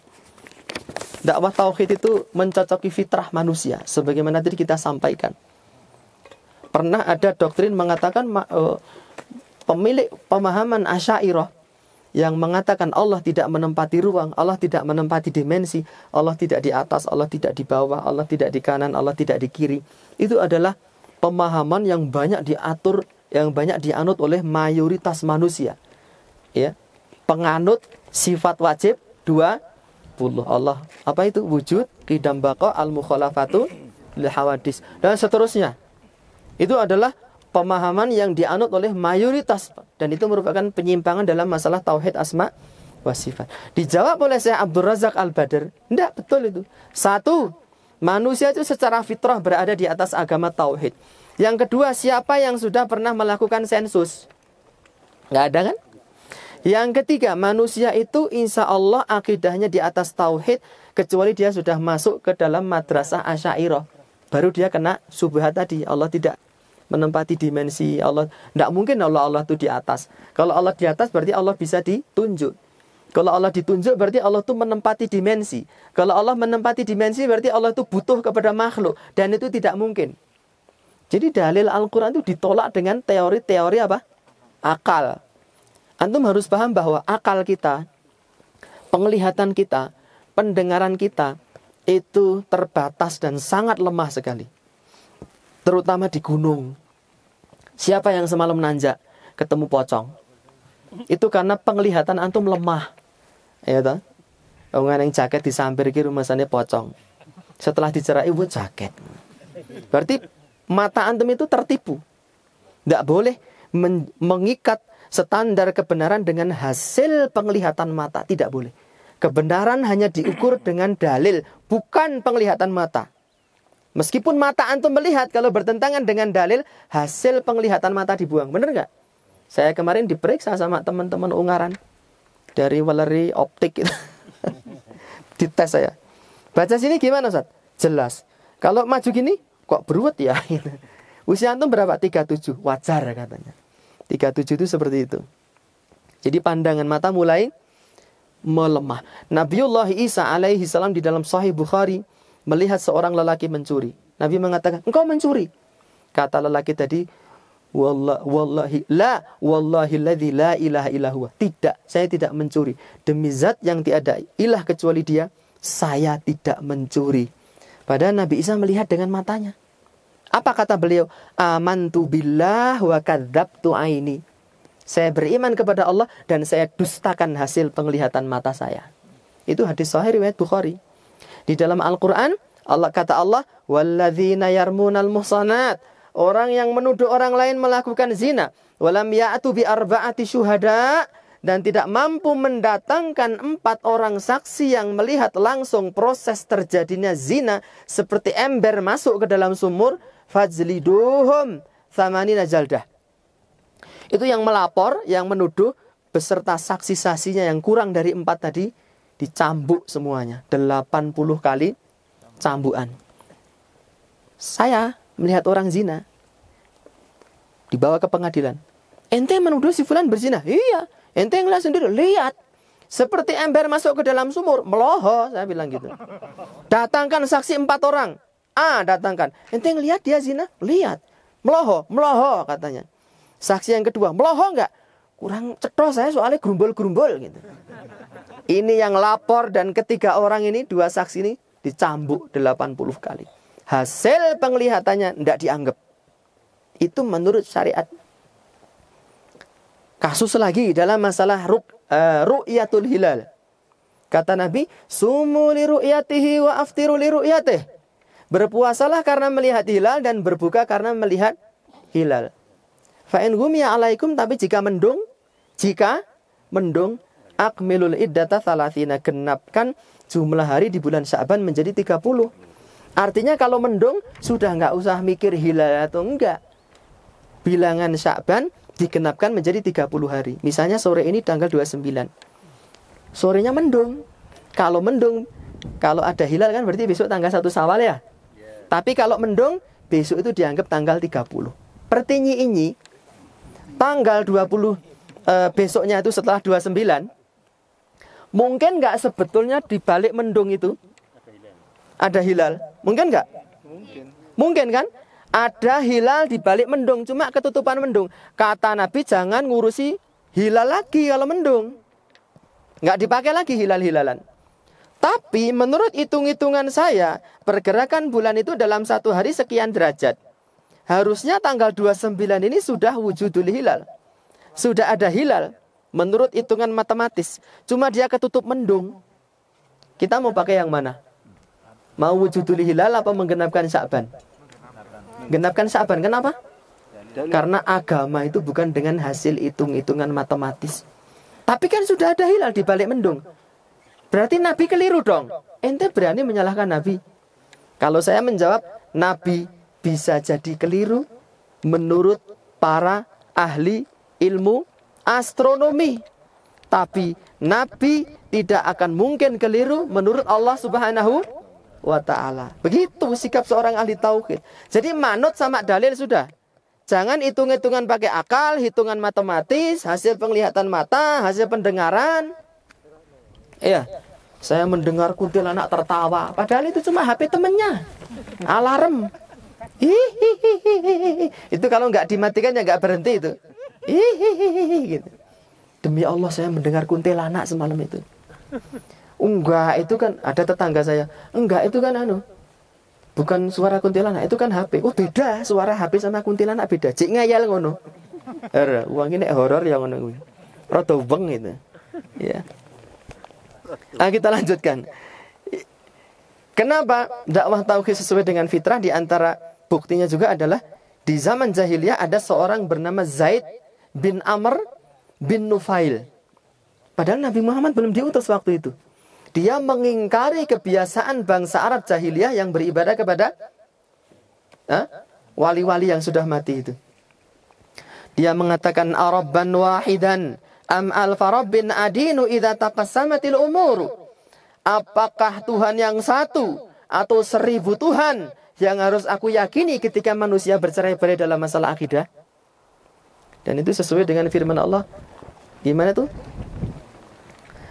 Dakwah tauhid itu mencocoki fitrah manusia sebagaimana tadi kita sampaikan. Pernah ada doktrin mengatakan eh, pemilik pemahaman Asy'ariyah yang mengatakan Allah tidak menempati ruang, Allah tidak menempati dimensi, Allah tidak di atas, Allah tidak di bawah, Allah tidak di kanan, Allah tidak di kiri. Itu adalah pemahaman yang banyak diatur, yang banyak dianut oleh mayoritas manusia. Ya. Penganut sifat wajib dua puluh Allah. Apa itu wujud, qidam baqa, al-mukhalafatu, hawadis dan seterusnya. Itu adalah pemahaman yang dianut oleh mayoritas dan itu merupakan penyimpangan dalam masalah tauhid asma wa sifat. Dijawab oleh Syekh Abdul Razak Al-Badr, tidak betul itu. Satu, manusia itu secara fitrah berada di atas agama tauhid. Yang kedua, siapa yang sudah pernah melakukan sensus? Nggak ada kan? Yang ketiga, manusia itu insya Allah akidahnya di atas tauhid kecuali dia sudah masuk ke dalam madrasah asyairah. Baru dia kena subhat tadi. Allah tidak menempati dimensi Allah. Tidak mungkin Allah Allah itu di atas. Kalau Allah di atas berarti Allah bisa ditunjuk. Kalau Allah ditunjuk berarti Allah itu menempati dimensi. Kalau Allah menempati dimensi berarti Allah itu butuh kepada makhluk dan itu tidak mungkin. Jadi dalil Al-Qur'an itu ditolak dengan teori-teori apa? Akal. Antum harus paham bahwa akal kita, penglihatan kita, pendengaran kita itu terbatas dan sangat lemah sekali terutama di gunung. Siapa yang semalam nanjak ketemu pocong? Itu karena penglihatan antum lemah. Ya toh? Wong yang jaket disampir ki rumasane pocong. Setelah dicerai buat jaket. Berarti mata antum itu tertipu. Tidak boleh men mengikat standar kebenaran dengan hasil penglihatan mata. Tidak boleh. Kebenaran hanya diukur dengan dalil, bukan penglihatan mata. Meskipun mata antum melihat kalau bertentangan dengan dalil, hasil penglihatan mata dibuang. Bener nggak? Saya kemarin diperiksa sama teman-teman Ungaran dari Waleri Optik itu. Dites saya. Baca sini gimana Ustaz? Jelas. Kalau maju gini kok berut ya? Usia antum berapa? 37. Wajar katanya. 37 itu seperti itu. Jadi pandangan mata mulai melemah. Nabiullah Isa alaihi salam di dalam Sahih Bukhari melihat seorang lelaki mencuri. Nabi mengatakan, engkau mencuri. Kata lelaki tadi, wallahi la wallahi ladzi la ilaha ilahua. Tidak, saya tidak mencuri. Demi zat yang tiada ilah kecuali dia, saya tidak mencuri. Padahal Nabi Isa melihat dengan matanya. Apa kata beliau? Amantu billah wa kadzabtu aini. Saya beriman kepada Allah dan saya dustakan hasil penglihatan mata saya. Itu hadis sahih riwayat Bukhari. Di dalam Al-Qur'an Allah kata Allah وَالَّذِينَ يَرْمُونَ muhsanat orang yang menuduh orang lain melakukan zina وَلَمْ يَعْتُ بِأَرْبَعَةِ arba'ati syuhada dan tidak mampu mendatangkan empat orang saksi yang melihat langsung proses terjadinya zina seperti ember masuk ke dalam sumur fajliduhum thamanina jaldah itu yang melapor yang menuduh beserta saksi-saksinya yang kurang dari empat tadi dicambuk semuanya 80 kali cambukan. saya melihat orang zina dibawa ke pengadilan ente menuduh si fulan berzina iya ente lihat sendiri lihat seperti ember masuk ke dalam sumur meloho saya bilang gitu datangkan saksi empat orang A datangkan ente lihat dia zina lihat meloho meloho katanya saksi yang kedua meloho nggak kurang cetos saya soalnya gerumbul gerumbul gitu ini yang lapor dan ketiga orang ini, dua saksi ini dicambuk 80 kali. Hasil penglihatannya tidak dianggap. Itu menurut syariat. Kasus lagi dalam masalah ruk, uh, eh, ru'yatul hilal. Kata Nabi, sumu li ru'yatihi wa aftiru li ru'yatih. Berpuasalah karena melihat hilal dan berbuka karena melihat hilal. Fa'in gumiya alaikum, tapi jika mendung, jika mendung, akmilul iddata thalathina genapkan jumlah hari di bulan Syaban menjadi 30. Artinya kalau mendung sudah nggak usah mikir hilal atau enggak. Bilangan Syaban digenapkan menjadi 30 hari. Misalnya sore ini tanggal 29. Sorenya mendung. Kalau mendung, kalau ada hilal kan berarti besok tanggal 1 Sawal ya. Iya. Tapi kalau mendung, besok itu dianggap tanggal 30. Pertinyi ini tanggal 20 puluh eh, besoknya itu setelah 29 Mungkin nggak sebetulnya di balik mendung itu ada hilal? Mungkin nggak? Mungkin. Mungkin kan? Ada hilal di balik mendung, cuma ketutupan mendung. Kata Nabi jangan ngurusi hilal lagi kalau mendung. Nggak dipakai lagi hilal-hilalan. Tapi menurut hitung-hitungan saya, pergerakan bulan itu dalam satu hari sekian derajat. Harusnya tanggal 29 ini sudah wujudul hilal. Sudah ada hilal menurut hitungan matematis. Cuma dia ketutup mendung. Kita mau pakai yang mana? Mau wujudul hilal apa menggenapkan Sa'ban? Genapkan Sa'ban. Kenapa? Karena agama itu bukan dengan hasil hitung-hitungan matematis. Tapi kan sudah ada hilal di balik mendung. Berarti Nabi keliru dong. Ente berani menyalahkan Nabi. Kalau saya menjawab, Nabi bisa jadi keliru menurut para ahli ilmu astronomi. Tapi Nabi tidak akan mungkin keliru menurut Allah Subhanahu wa taala. Begitu sikap seorang ahli tauhid. Jadi manut sama dalil sudah. Jangan hitung-hitungan pakai akal, hitungan matematis, hasil penglihatan mata, hasil pendengaran. Iya. Saya mendengar anak tertawa, padahal itu cuma HP temennya. Alarm. Hihihihi. Itu kalau nggak dimatikan ya nggak berhenti itu. Hihihi, gitu. Demi Allah saya mendengar kuntilanak semalam itu. Enggak, itu kan ada tetangga saya. Enggak, itu kan anu. Bukan suara kuntilanak, itu kan HP. Oh, beda suara HP sama kuntilanak beda. Cik ngayal ngono. Er, uang ini horor yang ngono kuwi. Rada weng itu. Ya. Nah, kita lanjutkan. Kenapa dakwah tauhid sesuai dengan fitrah di antara buktinya juga adalah di zaman jahiliyah ada seorang bernama Zaid bin Amr bin Nufail. Padahal Nabi Muhammad belum diutus waktu itu. Dia mengingkari kebiasaan bangsa Arab jahiliyah yang beribadah kepada wali-wali yang sudah mati itu. Dia mengatakan Arabban wahidan am farabbin adinu idza taqassamatil umur. Apakah Tuhan yang satu atau seribu Tuhan yang harus aku yakini ketika manusia bercerai-berai dalam masalah akidah? Dan itu sesuai dengan firman Allah. Gimana tuh?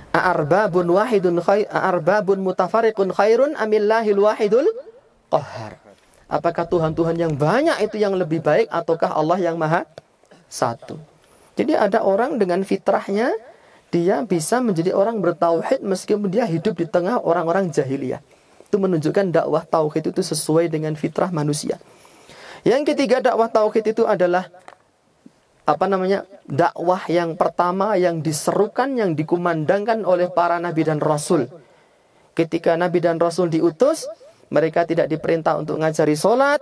A'arbabun wahidun khay a'arbabun mutafariqun khairun amillahil wahidul qahar. Apakah Tuhan-Tuhan yang banyak itu yang lebih baik ataukah Allah yang maha satu? Jadi ada orang dengan fitrahnya dia bisa menjadi orang bertauhid meskipun dia hidup di tengah orang-orang jahiliyah. Itu menunjukkan dakwah tauhid itu sesuai dengan fitrah manusia. Yang ketiga dakwah tauhid itu adalah apa namanya dakwah yang pertama yang diserukan yang dikumandangkan oleh para nabi dan rasul. Ketika nabi dan rasul diutus, mereka tidak diperintah untuk ngajari sholat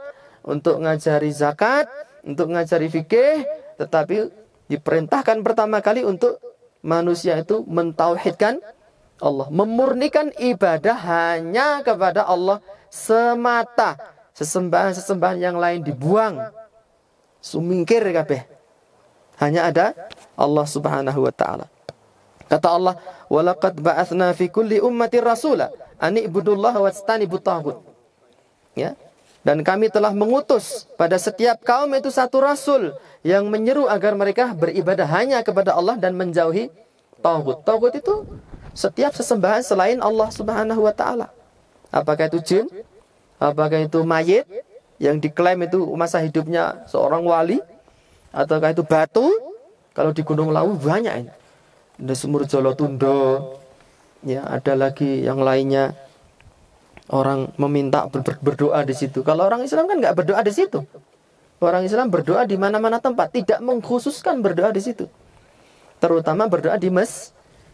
untuk ngajari zakat, untuk ngajari fikih, tetapi diperintahkan pertama kali untuk manusia itu mentauhidkan Allah, memurnikan ibadah hanya kepada Allah semata. Sesembahan-sesembahan yang lain dibuang. Sumingkir kabeh. Hanya ada Allah Subhanahu wa taala. Kata Allah, "Walaqad ba'atsna fi kulli ummatin rasula an ibudullaha wastanibut taghut." Ya. Dan kami telah mengutus pada setiap kaum itu satu rasul yang menyeru agar mereka beribadah hanya kepada Allah dan menjauhi tagut. Tagut itu setiap sesembahan selain Allah Subhanahu wa taala. Apakah itu jin? Apakah itu mayit yang diklaim itu masa hidupnya seorang wali ataukah itu batu kalau di Gunung Lawu banyak ini ada sumur Jolotundo ya ada lagi yang lainnya orang meminta ber berdoa di situ kalau orang Islam kan nggak berdoa di situ orang Islam berdoa di mana-mana tempat tidak mengkhususkan berdoa di situ terutama berdoa di mes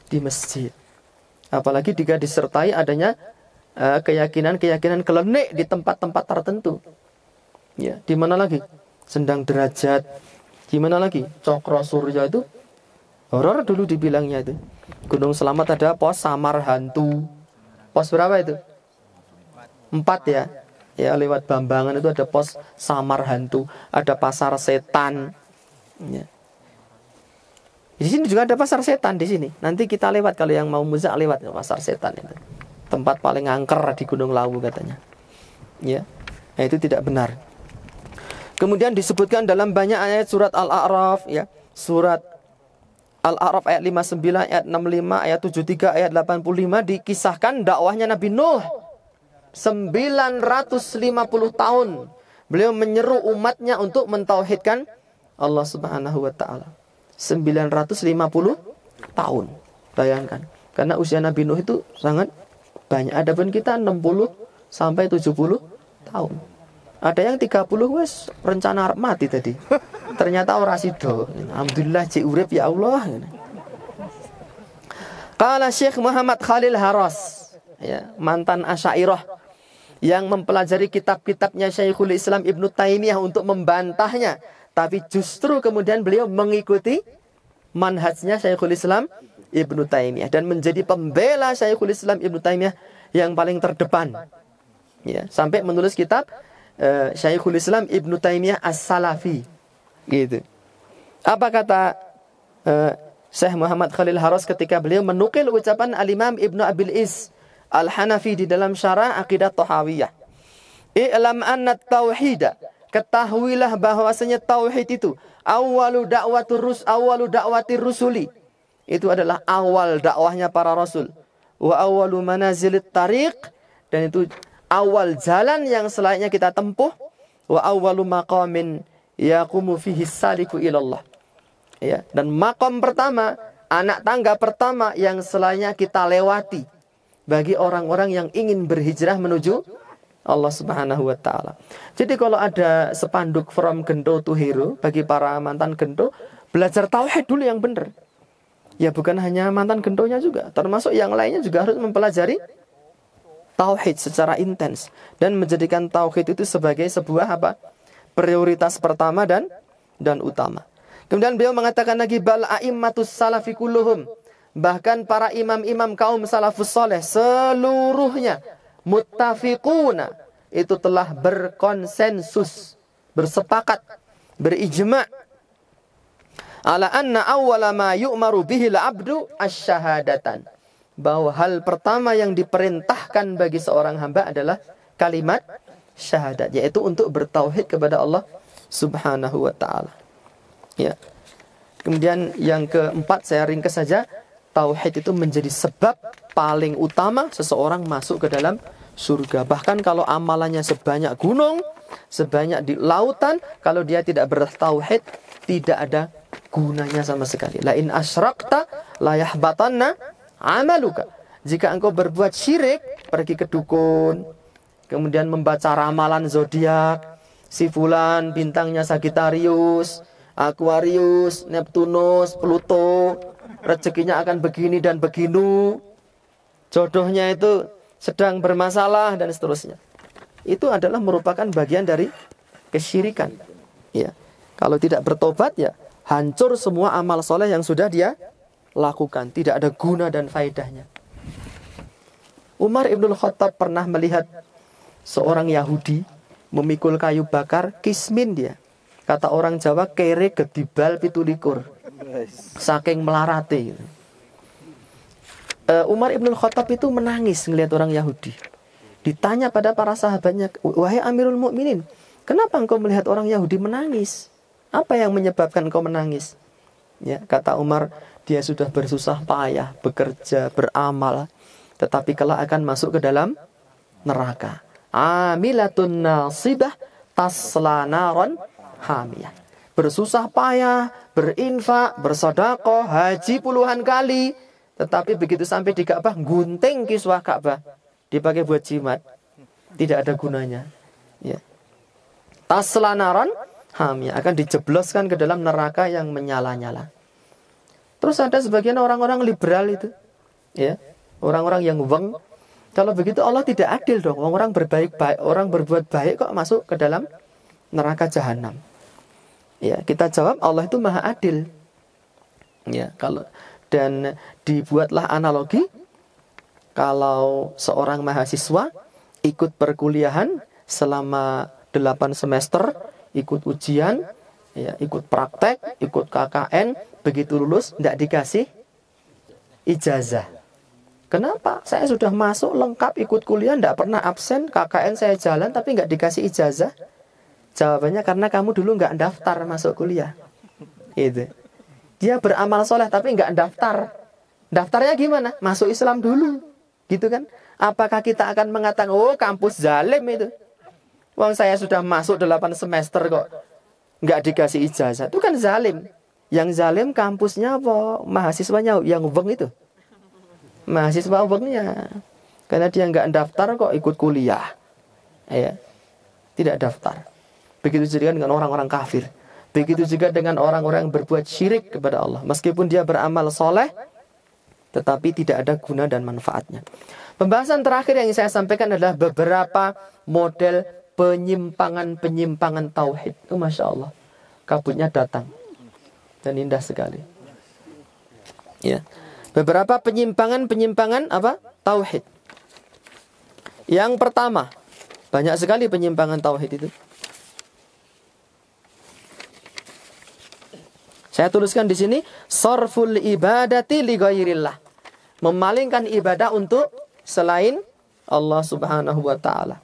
di masjid apalagi jika disertai adanya eh, keyakinan-keyakinan uh, di tempat-tempat tertentu. Ya, di mana lagi? Sendang derajat, Gimana lagi? Cokro Surya itu horor dulu dibilangnya itu. Gunung Selamat ada pos samar hantu. Pos berapa itu? Empat ya. Ya lewat Bambangan itu ada pos samar hantu, ada pasar setan. Ya. Di sini juga ada pasar setan di sini. Nanti kita lewat kalau yang mau muzak lewat pasar setan itu. Tempat paling angker di Gunung Lawu katanya. Ya. Nah, itu tidak benar. Kemudian disebutkan dalam banyak ayat surat Al-A'raf ya, surat Al-A'raf ayat 59, ayat 65, ayat 73, ayat 85 dikisahkan dakwahnya Nabi Nuh 950 tahun. Beliau menyeru umatnya untuk mentauhidkan Allah Subhanahu wa taala. 950 tahun. Bayangkan. Karena usia Nabi Nuh itu sangat banyak. Adapun kita 60 sampai 70 tahun ada yang 30 wes rencana mati tadi ternyata orang sido alhamdulillah cik urip ya Allah Kala Syekh Muhammad Khalil Haras ya, mantan Asyairah yang mempelajari kitab-kitabnya Syekhul Islam Ibnu Taimiyah untuk membantahnya tapi justru kemudian beliau mengikuti manhajnya Syekhul Islam Ibnu Taimiyah dan menjadi pembela Syekhul Islam Ibnu Taimiyah yang paling terdepan ya sampai menulis kitab uh, Syekhul Islam Ibnu Taimiyah As-Salafi. Gitu. Apa kata uh, Syekh Muhammad Khalil Haros ketika beliau menukil ucapan Al-Imam Ibnu Abil Is Al-Hanafi di dalam syarah Aqidah Tahawiyah. I'lam anna tauhida ketahuilah bahwasanya tauhid itu awalu dakwatur rus awalu dakwatir rusuli itu adalah awal dakwahnya para rasul wa awalu manazilit tariq dan itu awal jalan yang selainnya kita tempuh wa awwalu maqamin yaqumu fihi saliku ilallah. Ya, dan makom pertama, anak tangga pertama yang selainnya kita lewati bagi orang-orang yang ingin berhijrah menuju Allah Subhanahu wa taala. Jadi kalau ada sepanduk from gendo to hero bagi para mantan gendo, belajar tauhid dulu yang benar. Ya bukan hanya mantan gendonya juga, termasuk yang lainnya juga harus mempelajari tauhid secara intens dan menjadikan tauhid itu sebagai sebuah apa? prioritas pertama dan dan utama. Kemudian beliau mengatakan lagi bal aimmatus salafi kulluhum. Bahkan para imam-imam kaum salafus soleh seluruhnya muttafiquna itu telah berkonsensus, bersepakat, berijma ala anna awwala ma yu'maru bihi al-'abdu asy-syahadatan bahwa hal pertama yang diperintahkan bagi seorang hamba adalah kalimat syahadat yaitu untuk bertauhid kepada Allah Subhanahu wa taala. Ya. Kemudian yang keempat saya ringkas saja tauhid itu menjadi sebab paling utama seseorang masuk ke dalam surga. Bahkan kalau amalannya sebanyak gunung, sebanyak di lautan, kalau dia tidak bertauhid tidak ada gunanya sama sekali. lain in asyrakta la amaluka. Jika engkau berbuat syirik, pergi ke dukun, kemudian membaca ramalan zodiak, si fulan bintangnya Sagitarius, Aquarius, Neptunus, Pluto, rezekinya akan begini dan begini, Jodohnya itu sedang bermasalah dan seterusnya. Itu adalah merupakan bagian dari kesyirikan. Ya. Kalau tidak bertobat ya hancur semua amal soleh yang sudah dia lakukan. Tidak ada guna dan faedahnya. Umar Ibnul Khattab pernah melihat seorang Yahudi memikul kayu bakar kismin dia. Kata orang Jawa kere gedibal pitulikur. Saking melarate. Eh, Umar Ibnul Khattab itu menangis melihat orang Yahudi. Ditanya pada para sahabatnya, "Wahai Amirul Mukminin, kenapa engkau melihat orang Yahudi menangis? Apa yang menyebabkan engkau menangis?" Ya, kata Umar, dia sudah bersusah payah, bekerja, beramal, tetapi kelak akan masuk ke dalam neraka. Amilatun nasibah tasla naron hamiyah. Bersusah payah, berinfak, bersodakoh, haji puluhan kali. Tetapi begitu sampai di Ka'bah, gunting kiswah Ka'bah. Dipakai buat jimat. Tidak ada gunanya. Ya. Tasla naron hamiyah. Akan dijebloskan ke dalam neraka yang menyala-nyala. Terus ada sebagian orang-orang liberal itu, ya, orang-orang yang weng. Kalau begitu Allah tidak adil dong. Orang -orang berbaik baik, orang berbuat baik kok masuk ke dalam neraka jahanam. Ya, kita jawab Allah itu maha adil. Ya, kalau dan dibuatlah analogi kalau seorang mahasiswa ikut perkuliahan selama delapan semester, ikut ujian, ya, ikut praktek, ikut KKN, Begitu lulus, tidak dikasih ijazah. Kenapa? Saya sudah masuk lengkap ikut kuliah, tidak pernah absen, KKN saya jalan tapi nggak dikasih ijazah. Jawabannya karena kamu dulu nggak daftar masuk kuliah. Itu. Dia beramal soleh tapi nggak daftar. Daftarnya gimana? Masuk Islam dulu. Gitu kan? Apakah kita akan mengatakan, oh kampus zalim itu? Wong saya sudah masuk delapan semester kok. Nggak dikasih ijazah. Itu kan zalim. Yang zalim kampusnya apa? Mahasiswanya yang weng itu. Mahasiswa wengnya. Karena dia nggak daftar kok ikut kuliah. Ya. Tidak daftar. Begitu juga dengan orang-orang kafir. Begitu juga dengan orang-orang yang berbuat syirik kepada Allah. Meskipun dia beramal soleh, tetapi tidak ada guna dan manfaatnya. Pembahasan terakhir yang saya sampaikan adalah beberapa model penyimpangan-penyimpangan tauhid. Oh, Masya Allah, kabutnya datang dan indah sekali. Ya. Beberapa penyimpangan-penyimpangan apa? Tauhid. Yang pertama, banyak sekali penyimpangan tauhid itu. Saya tuliskan di sini sarful ibadati li ghairillah. Memalingkan ibadah untuk selain Allah Subhanahu wa taala.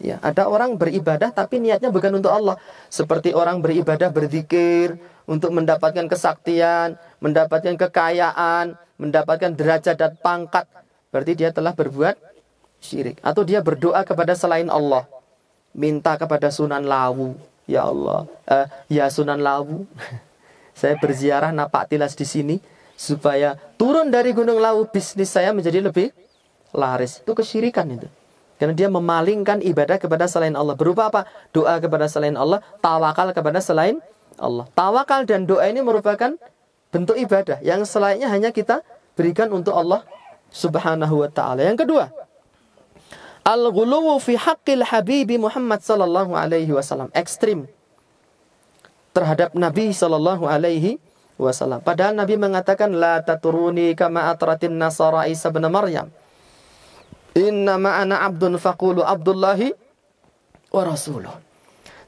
Ya, ada orang beribadah tapi niatnya bukan untuk Allah. Seperti orang beribadah berzikir, untuk mendapatkan kesaktian, mendapatkan kekayaan, mendapatkan derajat dan pangkat. Berarti dia telah berbuat syirik. Atau dia berdoa kepada selain Allah. Minta kepada Sunan Lawu. Ya Allah. Uh, ya Sunan Lawu. saya berziarah napak tilas di sini. Supaya turun dari Gunung Lawu bisnis saya menjadi lebih laris. Itu kesyirikan itu. Karena dia memalingkan ibadah kepada selain Allah. Berupa apa? Doa kepada selain Allah, tawakal kepada selain Allah. Allah. Tawakal dan doa ini merupakan bentuk ibadah yang selainnya hanya kita berikan untuk Allah Subhanahu wa taala. Yang kedua, al-ghuluwu fi haqqil habibi Muhammad sallallahu alaihi wasallam, ekstrim terhadap Nabi sallallahu alaihi wasallam. Padahal Nabi mengatakan la taturuni kama atratin nasara Isa bin Maryam. Inna ma'ana abdun faqulu Abdullahi wa rasuluh.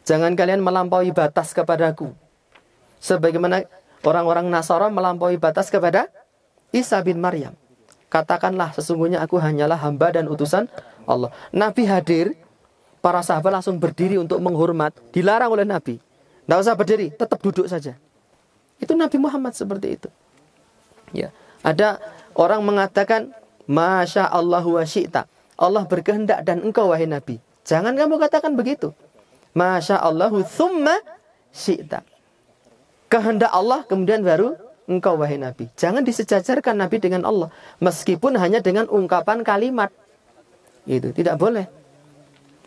Jangan kalian melampaui batas kepadaku. Sebagaimana orang-orang Nasara melampaui batas kepada Isa bin Maryam. Katakanlah sesungguhnya aku hanyalah hamba dan utusan Allah. Nabi hadir, para sahabat langsung berdiri untuk menghormat. Dilarang oleh Nabi. Tidak usah berdiri, tetap duduk saja. Itu Nabi Muhammad seperti itu. Ya, ada orang mengatakan, Masya Allah wa syi'ta. Allah berkehendak dan engkau wahai Nabi. Jangan kamu katakan begitu. Masya Allahu thumma syi'ta. Kehendak Allah kemudian baru engkau wahai Nabi. Jangan disejajarkan Nabi dengan Allah. Meskipun hanya dengan ungkapan kalimat. Itu tidak boleh.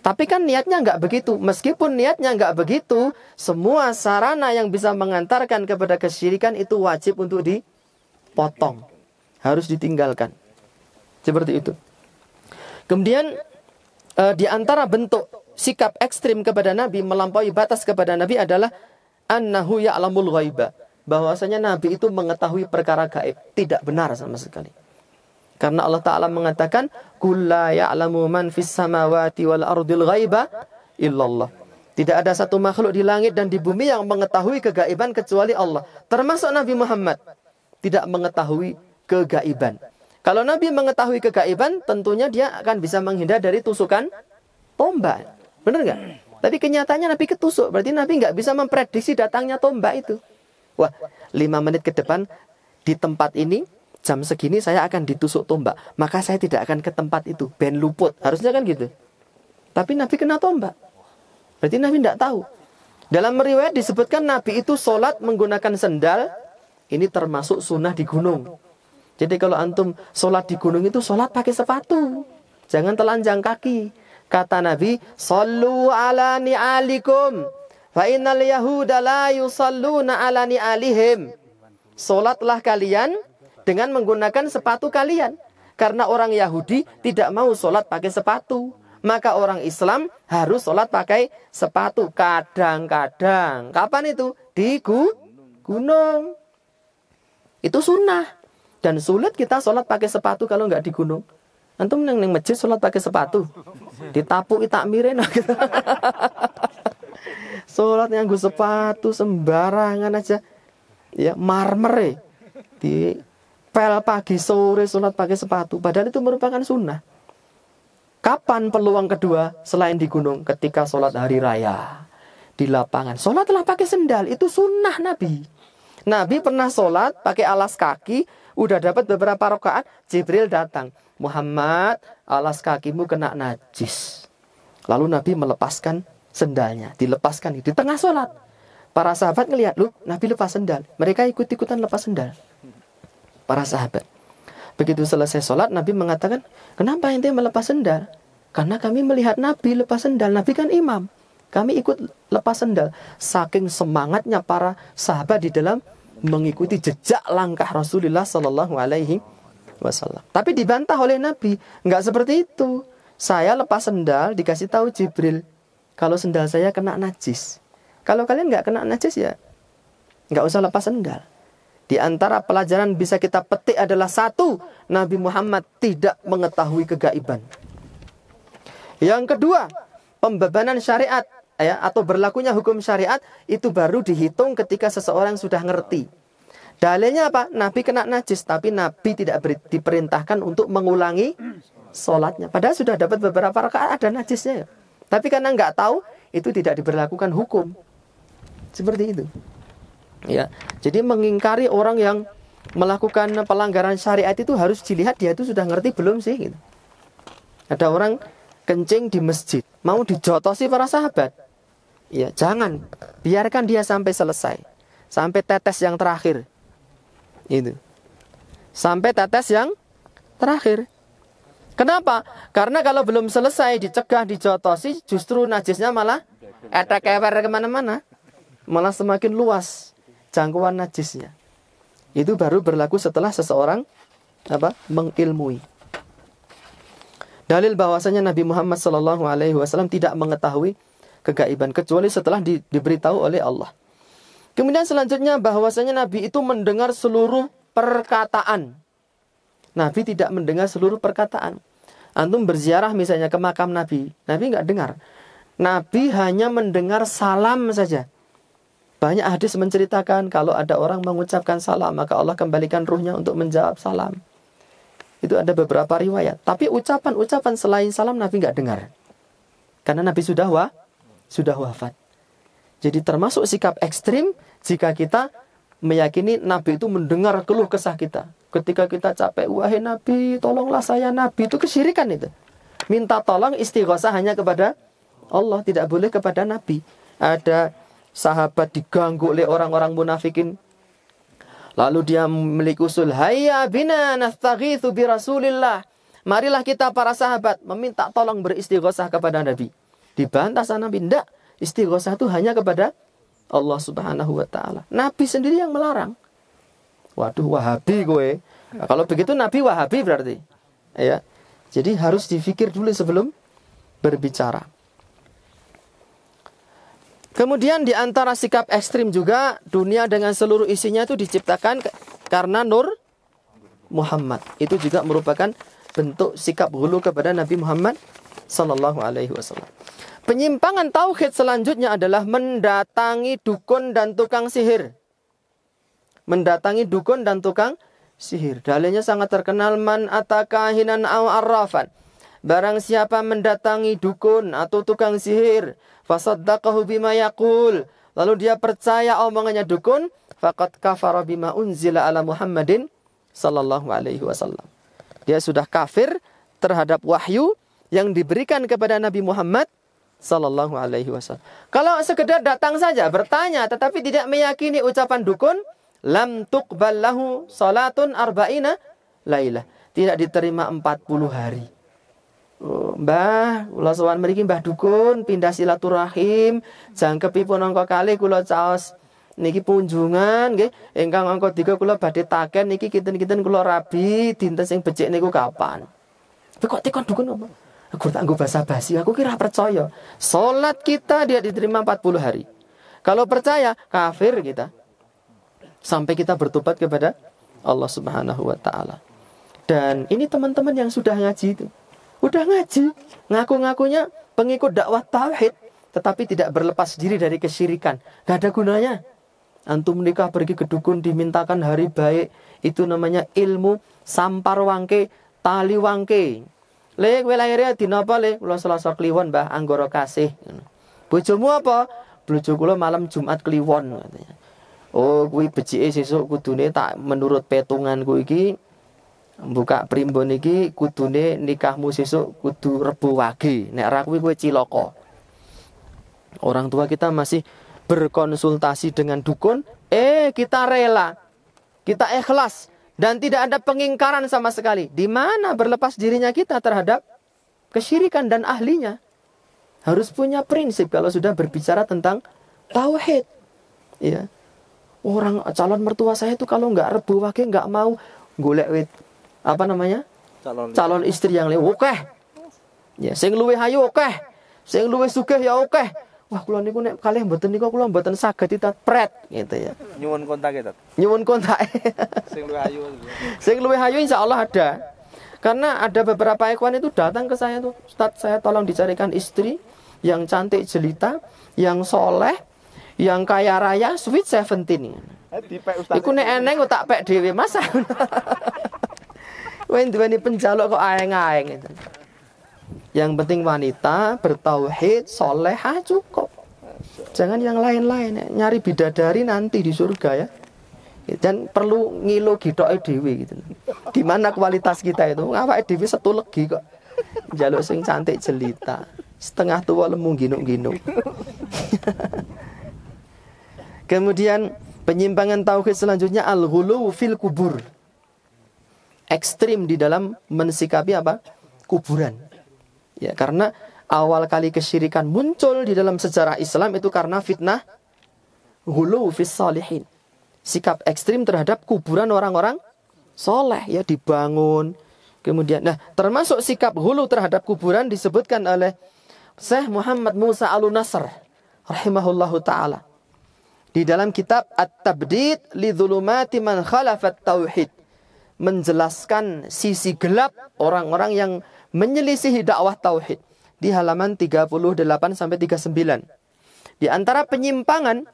Tapi kan niatnya nggak begitu. Meskipun niatnya nggak begitu, semua sarana yang bisa mengantarkan kepada kesyirikan itu wajib untuk dipotong. Harus ditinggalkan. Seperti itu. Kemudian e, di antara bentuk sikap ekstrim kepada Nabi, melampaui batas kepada Nabi adalah annahu ya'lamul ghaiba. Bahwasanya Nabi itu mengetahui perkara gaib. Tidak benar sama sekali. Karena Allah Ta'ala mengatakan, Kulla ya'lamu man fis samawati wal ardil ghaiba illallah. Tidak ada satu makhluk di langit dan di bumi yang mengetahui kegaiban kecuali Allah. Termasuk Nabi Muhammad. Tidak mengetahui kegaiban. Kalau Nabi mengetahui kegaiban, tentunya dia akan bisa menghindar dari tusukan tombak. Benar nggak? Tapi kenyataannya Nabi ketusuk. Berarti Nabi nggak bisa memprediksi datangnya tombak itu. Wah, lima menit ke depan di tempat ini jam segini saya akan ditusuk tombak. Maka saya tidak akan ke tempat itu. Ben luput. Harusnya kan gitu. Tapi Nabi kena tombak. Berarti Nabi tidak tahu. Dalam riwayat disebutkan Nabi itu sholat menggunakan sendal. Ini termasuk sunnah di gunung. Jadi kalau antum sholat di gunung itu sholat pakai sepatu. Jangan telanjang kaki. Kata Nabi, "Sallu ala ni'alikum fa innal yahuda la yusalluna ala ni'alihim." Salatlah kalian dengan menggunakan sepatu kalian. Karena orang Yahudi tidak mau solat pakai sepatu. Maka orang Islam harus sholat pakai sepatu. Kadang-kadang. Kapan itu? Di gunung. Itu sunnah. Dan sulit kita sholat pakai sepatu kalau nggak di gunung. Antum neng neng masjid sholat pakai sepatu, ditapu tak mirin sholat yang gue sepatu sembarangan aja. Ya marmer e. di pel pagi sore sholat pakai sepatu. Padahal itu merupakan sunnah. Kapan peluang kedua selain di gunung? Ketika sholat hari raya di lapangan. Sholatlah pakai sendal itu sunnah Nabi. Nabi pernah sholat pakai alas kaki Udah dapat beberapa rokaat, Jibril datang. Muhammad, alas kakimu kena najis. Lalu Nabi melepaskan sendalnya, dilepaskan di tengah sholat. Para sahabat ngelihat, lu Nabi lepas sendal. Mereka ikut-ikutan lepas sendal. Para sahabat. Begitu selesai sholat, Nabi mengatakan, kenapa ente melepas sendal? Karena kami melihat Nabi lepas sendal. Nabi kan imam. Kami ikut lepas sendal. Saking semangatnya para sahabat di dalam mengikuti jejak langkah Rasulullah Shallallahu Alaihi Wasallam. Tapi dibantah oleh Nabi, nggak seperti itu. Saya lepas sendal dikasih tahu Jibril kalau sendal saya kena najis. Kalau kalian nggak kena najis ya nggak usah lepas sendal. Di antara pelajaran bisa kita petik adalah satu, Nabi Muhammad tidak mengetahui kegaiban. Yang kedua, pembebanan syariat ya, atau berlakunya hukum syariat itu baru dihitung ketika seseorang sudah ngerti. Dalilnya apa? Nabi kena najis, tapi Nabi tidak diperintahkan untuk mengulangi sholatnya. Padahal sudah dapat beberapa rakaat ada najisnya. Ya. Tapi karena nggak tahu, itu tidak diberlakukan hukum. Seperti itu. Ya, jadi mengingkari orang yang melakukan pelanggaran syariat itu harus dilihat dia itu sudah ngerti belum sih. Gitu. Ada orang kencing di masjid, mau dijotosi para sahabat. Ya, jangan biarkan dia sampai selesai. Sampai tetes yang terakhir. Itu. Sampai tetes yang terakhir. Kenapa? Karena kalau belum selesai dicegah, dijotosi, justru najisnya malah etek-ewer kemana-mana. Malah semakin luas jangkauan najisnya. Itu baru berlaku setelah seseorang apa mengilmui. Dalil bahwasanya Nabi Muhammad Shallallahu Alaihi Wasallam tidak mengetahui kegaiban kecuali setelah di, diberitahu oleh Allah. Kemudian selanjutnya bahwasanya Nabi itu mendengar seluruh perkataan. Nabi tidak mendengar seluruh perkataan. Antum berziarah misalnya ke makam Nabi, Nabi nggak dengar. Nabi hanya mendengar salam saja. Banyak hadis menceritakan kalau ada orang mengucapkan salam maka Allah kembalikan ruhnya untuk menjawab salam. Itu ada beberapa riwayat. Tapi ucapan-ucapan selain salam Nabi nggak dengar. Karena Nabi sudah wa, sudah wafat. Jadi termasuk sikap ekstrim jika kita meyakini Nabi itu mendengar keluh kesah kita. Ketika kita capek, wahai Nabi, tolonglah saya Nabi. Itu kesyirikan itu. Minta tolong istighosah hanya kepada Allah, tidak boleh kepada Nabi. Ada sahabat diganggu oleh orang-orang munafikin. Lalu dia memiliki usul, Hayya bina nastaghithu bi Rasulillah. Marilah kita para sahabat meminta tolong beristighosah kepada Nabi. Dibantah sana Nabi, tidak. Istighosah itu hanya kepada Allah Subhanahu wa taala. Nabi sendiri yang melarang. Waduh, Wahabi gue. Nah, kalau begitu Nabi Wahabi berarti. Ya. Jadi harus difikir dulu sebelum berbicara. Kemudian di antara sikap ekstrim juga dunia dengan seluruh isinya itu diciptakan karena nur Muhammad. Itu juga merupakan bentuk sikap hulu kepada Nabi Muhammad Sallallahu Alaihi Wasallam. Penyimpangan tauhid selanjutnya adalah mendatangi dukun dan tukang sihir. Mendatangi dukun dan tukang sihir. Dalilnya sangat terkenal man atakahinan aw arrafan. Barang siapa mendatangi dukun atau tukang sihir, fasaddaqahu bima yaqul, lalu dia percaya omongannya dukun, faqad kafara bima unzila ala Muhammadin sallallahu alaihi wasallam. Dia sudah kafir terhadap wahyu yang diberikan kepada Nabi Muhammad Sallallahu Alaihi Wasallam. Kalau sekedar datang saja bertanya, tetapi tidak meyakini ucapan dukun, lam lahu salatun arba'ina lailah. Tidak diterima 40 hari. Oh, mbah, kula sowan mriki Mbah Dukun pindah silaturahim, jangkepi pun angka kali kula caos niki kunjungan nggih ingkang angka tiga kula badhe taken niki kinten-kinten kula rabi dinten sing becik niku kapan. Tapi kok tekan dukun apa? Aku tak basa basi, aku kira percaya. Salat kita dia diterima 40 hari. Kalau percaya, kafir kita. Sampai kita bertobat kepada Allah Subhanahu wa taala. Dan ini teman-teman yang sudah ngaji itu. Udah ngaji, ngaku-ngakunya pengikut dakwah tauhid, tetapi tidak berlepas diri dari kesyirikan. Gak ada gunanya. Antum nikah pergi ke dukun dimintakan hari baik, itu namanya ilmu sampar wangke, tali wangke. Le kowe lahirnya di napa le? Kula Selasa kliwon Mbah anggoro Kasih. Bojomu apa? Bojo kula malam Jumat kliwon katanya. Oh, kuwi becike sesuk kudune tak menurut petunganku iki buka primbon iki kudune nikahmu sesuk kudu Rebo Wage. Nek ra kuwi kowe cilaka. Orang tua kita masih berkonsultasi dengan dukun, eh kita rela. Kita ikhlas dan tidak ada pengingkaran sama sekali. Di mana berlepas dirinya kita terhadap kesyirikan dan ahlinya? Harus punya prinsip kalau sudah berbicara tentang tauhid. Ya. Orang calon mertua saya itu kalau nggak rebu wage nggak mau golek wit apa namanya? Calon, calon istri yang lewat. Oke. Okay. Ya, sing luwe hayu oke. Okay. Sing luwe sugih ya oke. Okay wah kulo niku nek kalih mboten niku kulo mboten saged ditat pret gitu ya. Nyuwun kontak kita. E, Nyuwun kontak. E. Sing luwih ayu. Sing luwih ayu insyaallah ada. Karena ada beberapa ikhwan itu datang ke saya tuh, Ustaz saya tolong dicarikan istri yang cantik jelita, yang soleh, yang kaya raya, sweet seventeen. Eh, Iku nek eneng tak pek dhewe masa. Wen duweni penjaluk kok aeng-aeng gitu. Yang penting wanita bertauhid, solehah cukup. Jangan yang lain-lain. Ya. Nyari bidadari nanti di surga ya. Dan perlu ngilu gitu, Edwi. gitu. Gimana kualitas kita itu? Ngapa Edwi satu lagi kok. Jaluk sing cantik jelita. Setengah tua lemu ginuk-ginuk. Kemudian penyimpangan tauhid selanjutnya al-ghulu fil kubur. Ekstrim di dalam mensikapi apa? Kuburan. Ya, karena awal kali kesyirikan muncul di dalam sejarah Islam itu karena fitnah hulu fis Sikap ekstrim terhadap kuburan orang-orang soleh ya dibangun. Kemudian, nah termasuk sikap hulu terhadap kuburan disebutkan oleh Syekh Muhammad Musa Al-Nasr rahimahullahu taala di dalam kitab At-Tabdid li Zulumati Man Khalafat Tauhid menjelaskan sisi gelap orang-orang yang menyelisihi dakwah tauhid di halaman 38 sampai 39. Di antara penyimpangan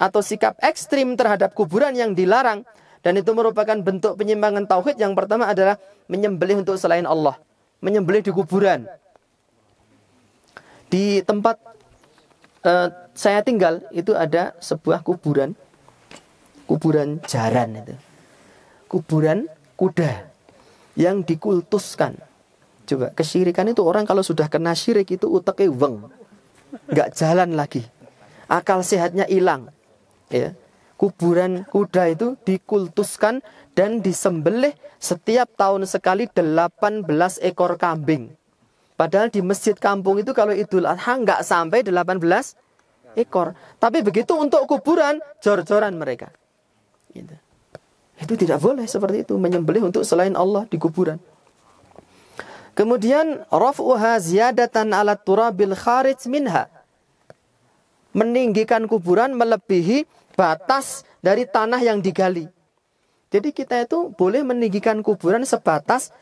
atau sikap ekstrim terhadap kuburan yang dilarang dan itu merupakan bentuk penyimpangan tauhid yang pertama adalah menyembelih untuk selain Allah, menyembelih di kuburan. Di tempat uh, saya tinggal itu ada sebuah kuburan, kuburan jaran itu, kuburan kuda yang dikultuskan Coba kesyirikan itu orang kalau sudah kena syirik itu uteknya weng. Nggak jalan lagi. Akal sehatnya hilang. Ya. Kuburan kuda itu dikultuskan dan disembelih setiap tahun sekali 18 ekor kambing. Padahal di masjid kampung itu kalau Idul Adha nggak sampai 18 ekor. Tapi begitu untuk kuburan, jor-joran mereka. Gitu. Itu tidak boleh seperti itu. Menyembelih untuk selain Allah di kuburan. Kemudian raf'uha ziyadatan ala turabil kharij minha. Meninggikan kuburan melebihi batas dari tanah yang digali. Jadi kita itu boleh meninggikan kuburan sebatas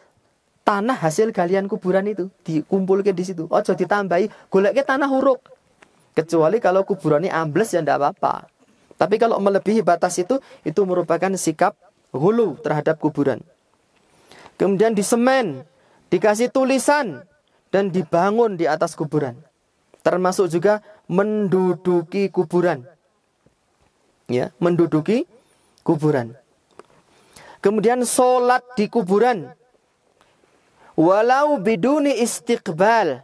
tanah hasil galian kuburan itu dikumpulkan di situ. Ojo ditambahi goleknya tanah huruk. Kecuali kalau kuburan ini ambles ya tidak apa-apa. Tapi kalau melebihi batas itu, itu merupakan sikap hulu terhadap kuburan. Kemudian di semen, dikasih tulisan dan dibangun di atas kuburan. Termasuk juga menduduki kuburan. Ya, menduduki kuburan. Kemudian sholat di kuburan. Walau biduni istiqbal.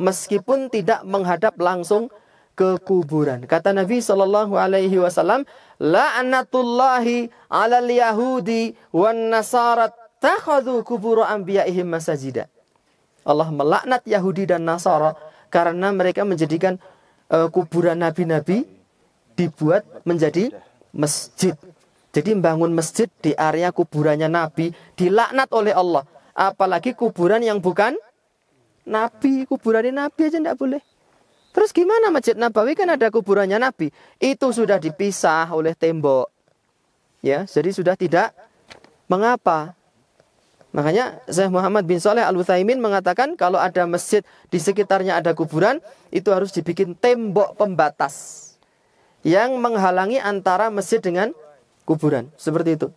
Meskipun tidak menghadap langsung ke kuburan. Kata Nabi Shallallahu Alaihi Wasallam, anatullahi alal Yahudi wan Nasarat Takhadu kuburu anbiya'ihim masajida. Allah melaknat Yahudi dan Nasara karena mereka menjadikan uh, kuburan nabi-nabi dibuat menjadi masjid. Jadi membangun masjid di area kuburannya nabi dilaknat oleh Allah. Apalagi kuburan yang bukan nabi, kuburan nabi aja tidak boleh. Terus gimana Masjid Nabawi kan ada kuburannya Nabi? Itu sudah dipisah oleh tembok. Ya, jadi sudah tidak mengapa Makanya Syekh Muhammad bin Soleh Al Utsaimin mengatakan kalau ada masjid di sekitarnya ada kuburan itu harus dibikin tembok pembatas yang menghalangi antara masjid dengan kuburan seperti itu.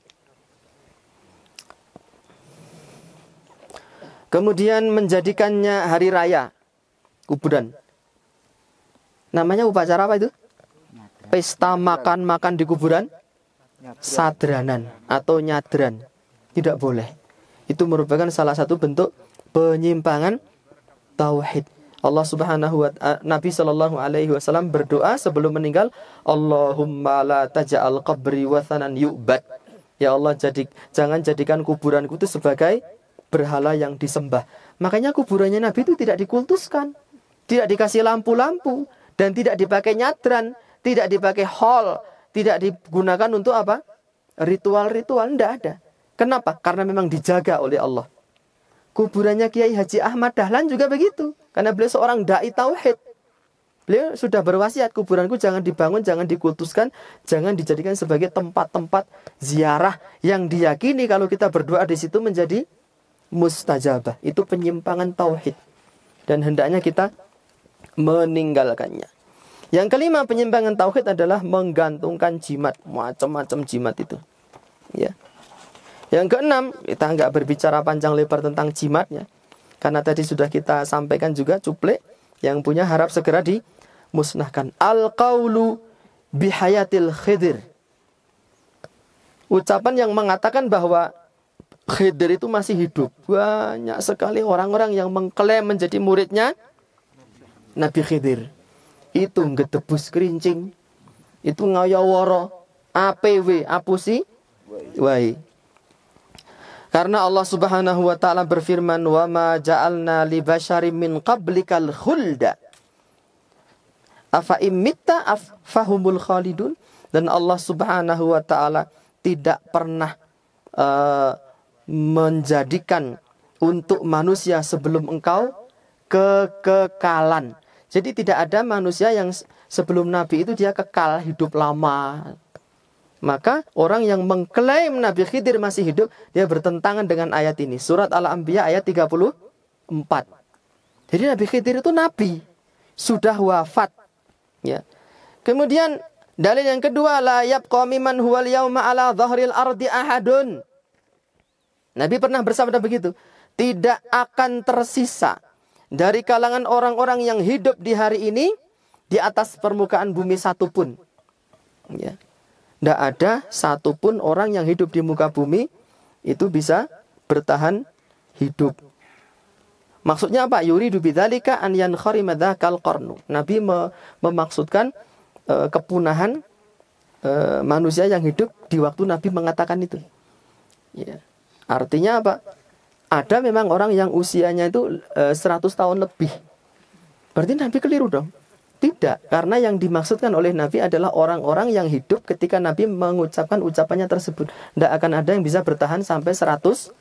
Kemudian menjadikannya hari raya kuburan. Namanya upacara apa itu? Pesta makan-makan di kuburan. Sadranan atau nyadran. Tidak boleh itu merupakan salah satu bentuk penyimpangan tauhid. Allah Subhanahu wa Nabi Shallallahu alaihi wasallam berdoa sebelum meninggal, Allahumma la taj'al qabri wathanan yu'bad. Ya Allah, jadi jangan jadikan kuburanku itu sebagai berhala yang disembah. Makanya kuburannya Nabi itu tidak dikultuskan, tidak dikasih lampu-lampu dan tidak dipakai nyadran, tidak dipakai hall, tidak digunakan untuk apa? Ritual-ritual tidak ada. Kenapa? Karena memang dijaga oleh Allah. Kuburannya Kiai Haji Ahmad Dahlan juga begitu. Karena beliau seorang da'i tauhid. Beliau sudah berwasiat kuburanku jangan dibangun, jangan dikultuskan, jangan dijadikan sebagai tempat-tempat ziarah yang diyakini kalau kita berdoa di situ menjadi mustajabah. Itu penyimpangan tauhid. Dan hendaknya kita meninggalkannya. Yang kelima penyimpangan tauhid adalah menggantungkan jimat, macam-macam jimat itu. Ya. Yang keenam, kita nggak berbicara panjang lebar tentang jimatnya. Karena tadi sudah kita sampaikan juga cuplik yang punya harap segera dimusnahkan. Al-qawlu bihayatil khidir. Ucapan yang mengatakan bahwa Khidir itu masih hidup. Banyak sekali orang-orang yang mengklaim menjadi muridnya Nabi Khidir. Itu ngedebus kerincing. Itu ngayaworo. APW, apusi, wai. Karena Allah Subhanahu wa taala berfirman, "Wa ma ja'alna li basharin min qablikal khulda." Afa imitta af khalidun? Dan Allah Subhanahu wa taala tidak pernah uh, menjadikan untuk manusia sebelum engkau kekekalan. Jadi tidak ada manusia yang sebelum Nabi itu dia kekal hidup lama. Maka orang yang mengklaim Nabi Khidir masih hidup, dia bertentangan dengan ayat ini. Surat Al-Anbiya ayat 34. Jadi Nabi Khidir itu nabi, sudah wafat. Ya. Kemudian dalil yang kedua, la yabqa mimman huwal yauma ala dhahril ardi ahadun. Nabi pernah bersabda begitu, tidak akan tersisa dari kalangan orang-orang yang hidup di hari ini di atas permukaan bumi satu pun. Ya tidak ada satupun orang yang hidup di muka bumi itu bisa bertahan hidup. Maksudnya apa? Yuri dubidalika an yankharima dzakal kornu. Nabi memaksudkan e, kepunahan e, manusia yang hidup di waktu Nabi mengatakan itu. Ya. Artinya apa? Ada memang orang yang usianya itu e, 100 tahun lebih. Berarti Nabi keliru dong. Tidak, karena yang dimaksudkan oleh Nabi adalah orang-orang yang hidup ketika Nabi mengucapkan ucapannya tersebut. Tidak akan ada yang bisa bertahan sampai 100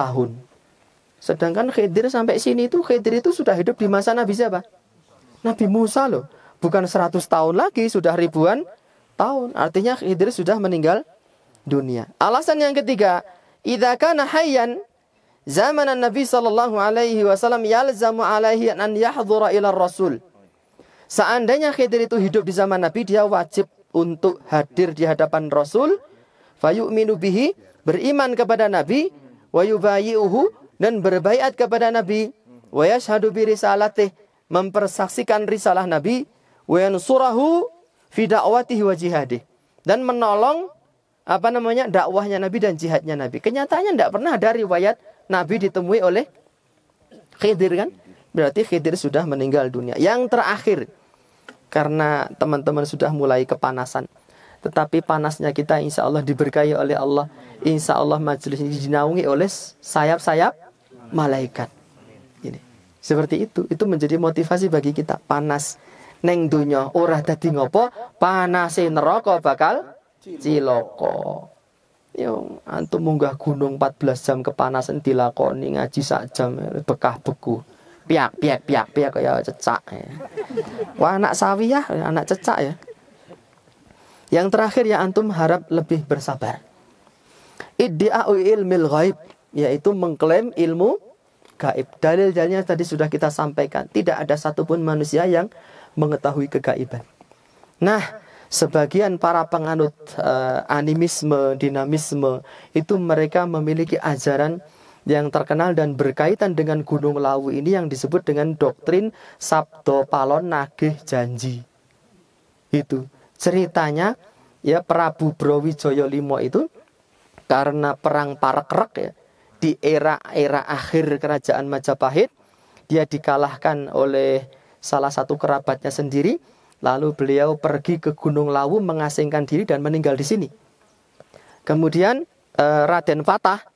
tahun. Sedangkan Khidir sampai sini itu, Khidir itu sudah hidup di masa Nabi siapa? Nabi Musa loh. Bukan 100 tahun lagi, sudah ribuan tahun. Artinya Khidir sudah meninggal dunia. Alasan yang ketiga, idza kana hayyan zamanan Nabi shallallahu alaihi wasallam yalzamu alaihi an yahdura ila rasul Seandainya Khidir itu hidup di zaman Nabi, dia wajib untuk hadir di hadapan Rasul. Fayu'minu bihi, beriman kepada Nabi. Wayubayi'uhu, dan berbaiat kepada Nabi. Wayashhadu bi risalatih, mempersaksikan risalah Nabi. Wayansurahu fi da'watihi wa jihadih. Dan menolong apa namanya dakwahnya Nabi dan jihadnya Nabi. Kenyataannya tidak pernah ada riwayat Nabi ditemui oleh Khidir kan? Berarti Khidir sudah meninggal dunia. Yang terakhir, karena teman-teman sudah mulai kepanasan. Tetapi panasnya kita insya Allah diberkahi oleh Allah. Insya Allah majelis ini dinaungi oleh sayap-sayap malaikat. Ini. Seperti itu. Itu menjadi motivasi bagi kita. Panas. Neng dunyo, ora dadi ngopo panase neraka bakal ciloko. Yo, antum munggah gunung 14 jam kepanasan dilakoni ngaji sak jam bekah beku piak piak piak piak ya cecak ya. wah anak sawi ya anak cecak ya yang terakhir ya antum harap lebih bersabar iddia'u ilmil ghaib yaitu mengklaim ilmu gaib dalil-dalilnya tadi sudah kita sampaikan tidak ada satupun manusia yang mengetahui kegaiban nah sebagian para penganut uh, animisme dinamisme itu mereka memiliki ajaran yang terkenal dan berkaitan dengan Gunung Lawu ini yang disebut dengan doktrin Sabdo Palon Nageh Janji. Itu ceritanya ya Prabu Brawijaya Limo itu karena perang Parekrek ya di era-era akhir kerajaan Majapahit dia dikalahkan oleh salah satu kerabatnya sendiri lalu beliau pergi ke Gunung Lawu mengasingkan diri dan meninggal di sini. Kemudian eh, Raden Fatah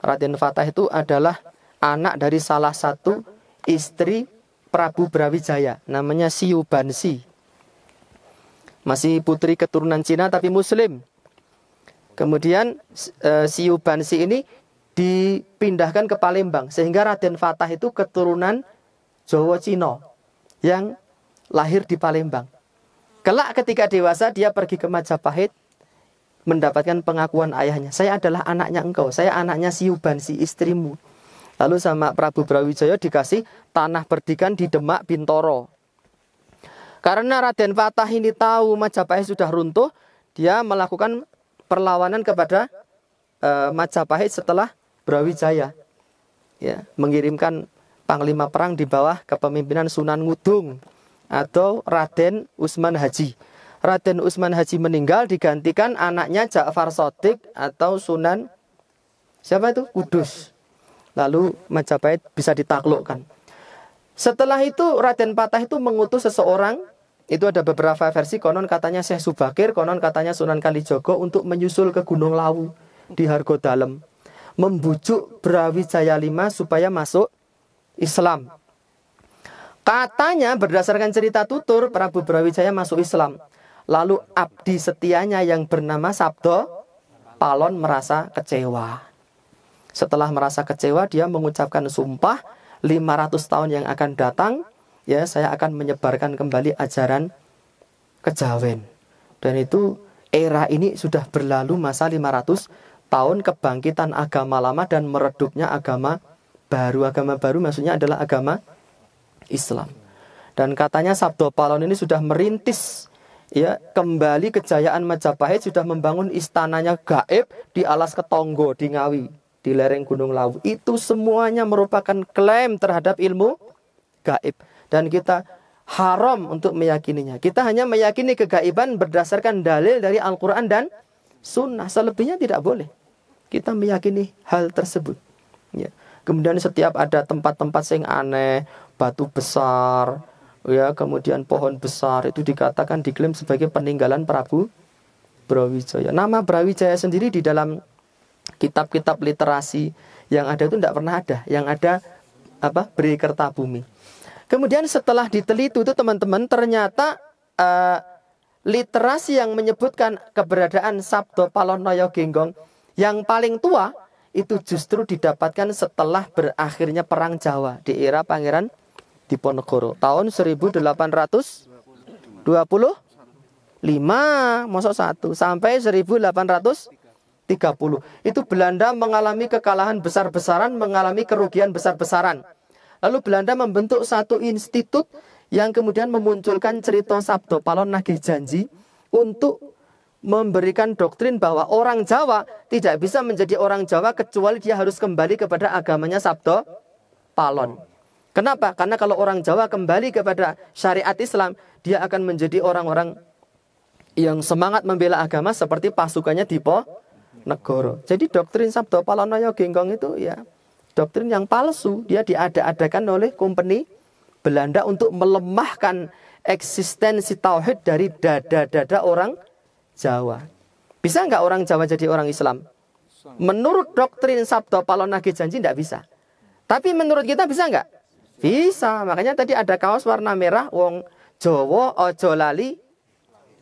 Raden Fatah itu adalah anak dari salah satu istri Prabu Brawijaya, namanya Siu Bansi. Masih putri keturunan Cina tapi muslim. Kemudian eh, Siu Bansi ini dipindahkan ke Palembang sehingga Raden Fatah itu keturunan Jawa Cina yang lahir di Palembang. Kelak ketika dewasa dia pergi ke Majapahit mendapatkan pengakuan ayahnya. Saya adalah anaknya engkau, saya anaknya si Uban, si istrimu. Lalu sama Prabu Brawijaya dikasih tanah perdikan di Demak Bintoro. Karena Raden Fatah ini tahu Majapahit sudah runtuh, dia melakukan perlawanan kepada eh, Majapahit setelah Brawijaya. Ya, mengirimkan panglima perang di bawah kepemimpinan Sunan Ngudung atau Raden Usman Haji Raden Usman Haji meninggal digantikan anaknya Ja'far Sotik atau Sunan siapa itu Kudus. Lalu Majapahit bisa ditaklukkan. Setelah itu Raden Patah itu mengutus seseorang itu ada beberapa versi konon katanya Syekh Subakir, konon katanya Sunan Kalijogo untuk menyusul ke Gunung Lawu di Hargo Dalem. Membujuk Brawijaya Lima supaya masuk Islam. Katanya berdasarkan cerita tutur Prabu Brawijaya masuk Islam. Lalu abdi setianya yang bernama Sabdo Palon merasa kecewa. Setelah merasa kecewa, dia mengucapkan sumpah 500 tahun yang akan datang, ya saya akan menyebarkan kembali ajaran kejawen. Dan itu era ini sudah berlalu masa 500 tahun kebangkitan agama lama dan meredupnya agama baru. Agama baru maksudnya adalah agama Islam. Dan katanya Sabdo Palon ini sudah merintis ya kembali kejayaan Majapahit sudah membangun istananya gaib di alas Ketonggo di Ngawi di lereng Gunung Lawu itu semuanya merupakan klaim terhadap ilmu gaib dan kita haram untuk meyakininya kita hanya meyakini kegaiban berdasarkan dalil dari Al-Quran dan Sunnah selebihnya tidak boleh kita meyakini hal tersebut ya. kemudian setiap ada tempat-tempat yang aneh batu besar ya kemudian pohon besar itu dikatakan diklaim sebagai peninggalan Prabu Brawijaya. Nama Brawijaya sendiri di dalam kitab-kitab literasi yang ada itu tidak pernah ada, yang ada apa? Beri kerta bumi. Kemudian setelah diteliti itu teman-teman ternyata uh, literasi yang menyebutkan keberadaan Sabdo Palonoyo Genggong yang paling tua itu justru didapatkan setelah berakhirnya Perang Jawa di era Pangeran Diponegoro tahun 1825 masuk satu sampai 1830 itu Belanda mengalami kekalahan besar-besaran mengalami kerugian besar-besaran lalu Belanda membentuk satu institut yang kemudian memunculkan cerita Sabdo Palon Nagih Janji untuk memberikan doktrin bahwa orang Jawa tidak bisa menjadi orang Jawa kecuali dia harus kembali kepada agamanya Sabdo Palon. Kenapa? Karena kalau orang Jawa kembali kepada syariat Islam, dia akan menjadi orang-orang yang semangat membela agama seperti pasukannya di po negoro. Jadi doktrin Sabdo Palonoyo Genggong itu ya doktrin yang palsu. Dia diada-adakan oleh company Belanda untuk melemahkan eksistensi tauhid dari dada-dada orang Jawa. Bisa nggak orang Jawa jadi orang Islam? Menurut doktrin Sabdo Palonagi Janji tidak bisa. Tapi menurut kita bisa nggak? Bisa, makanya tadi ada kaos warna merah wong Jawa ojo lali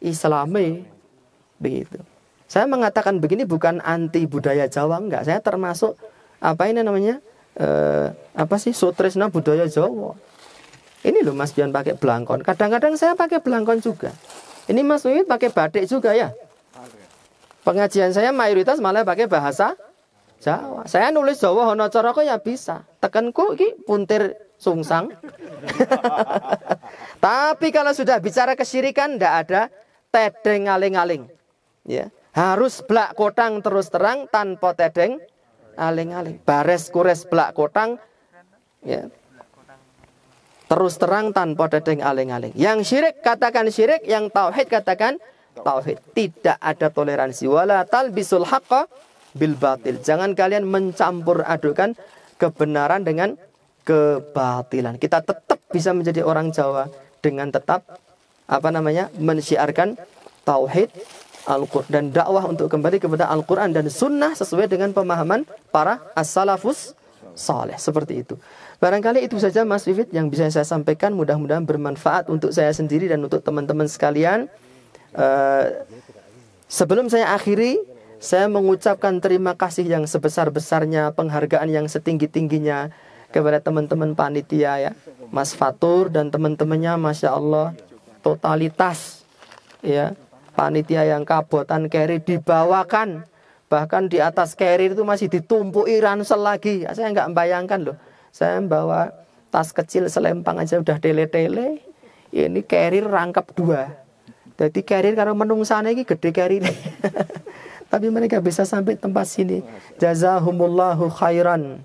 Islami. Begitu. Saya mengatakan begini bukan anti budaya Jawa enggak. Saya termasuk apa ini namanya? Eh, apa sih sutresna budaya Jawa. Ini loh Mas Bian pakai belangkon. Kadang-kadang saya pakai belangkon juga. Ini Mas Wiwit pakai batik juga ya. Pengajian saya mayoritas malah pakai bahasa Jawa. Saya nulis Jawa hono coroko ya bisa. Tekanku ki puntir sungsang. Tapi kalau sudah bicara kesyirikan tidak ada tedeng aling-aling. Ya. Harus belak kotang terus terang tanpa tedeng aling-aling. Bares kures belak kotang ya. Terus terang tanpa tedeng aling-aling. Yang syirik katakan syirik, yang tauhid katakan tauhid. Tidak ada toleransi wala talbisul haqqo bil batil. Jangan kalian mencampur adukan kebenaran dengan kebatilan. Kita tetap bisa menjadi orang Jawa dengan tetap apa namanya? mensiarkan tauhid Al-Qur'an dan dakwah untuk kembali kepada Al-Qur'an dan sunnah sesuai dengan pemahaman para as-salafus saleh seperti itu. Barangkali itu saja Mas Vivit yang bisa saya sampaikan mudah-mudahan bermanfaat untuk saya sendiri dan untuk teman-teman sekalian. Uh, sebelum saya akhiri, saya mengucapkan terima kasih yang sebesar-besarnya, penghargaan yang setinggi-tingginya kepada teman-teman panitia ya Mas Fatur dan teman-temannya Masya Allah totalitas ya panitia yang kabotan keri dibawakan bahkan di atas keri itu masih ditumpuk iran lagi ya, saya nggak membayangkan loh saya bawa tas kecil selempang aja udah tele-tele ini carrier rangkap dua jadi carrier kalau menung sana ini gede carrier tapi mereka bisa sampai tempat sini jazahumullahu khairan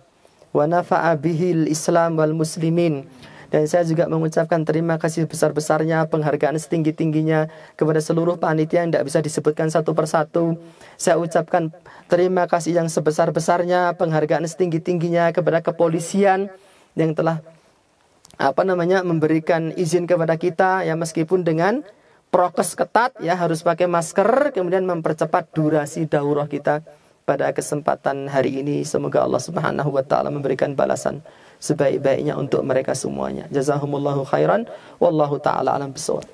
wa nafa'a bihil Islam wal muslimin dan saya juga mengucapkan terima kasih besar-besarnya penghargaan setinggi-tingginya kepada seluruh panitia yang tidak bisa disebutkan satu persatu. Saya ucapkan terima kasih yang sebesar-besarnya penghargaan setinggi-tingginya kepada kepolisian yang telah apa namanya memberikan izin kepada kita ya meskipun dengan prokes ketat ya harus pakai masker kemudian mempercepat durasi daurah kita pada kesempatan hari ini semoga Allah Subhanahu wa taala memberikan balasan sebaik-baiknya untuk mereka semuanya. Jazakumullahu khairan wallahu taala alam bisawab.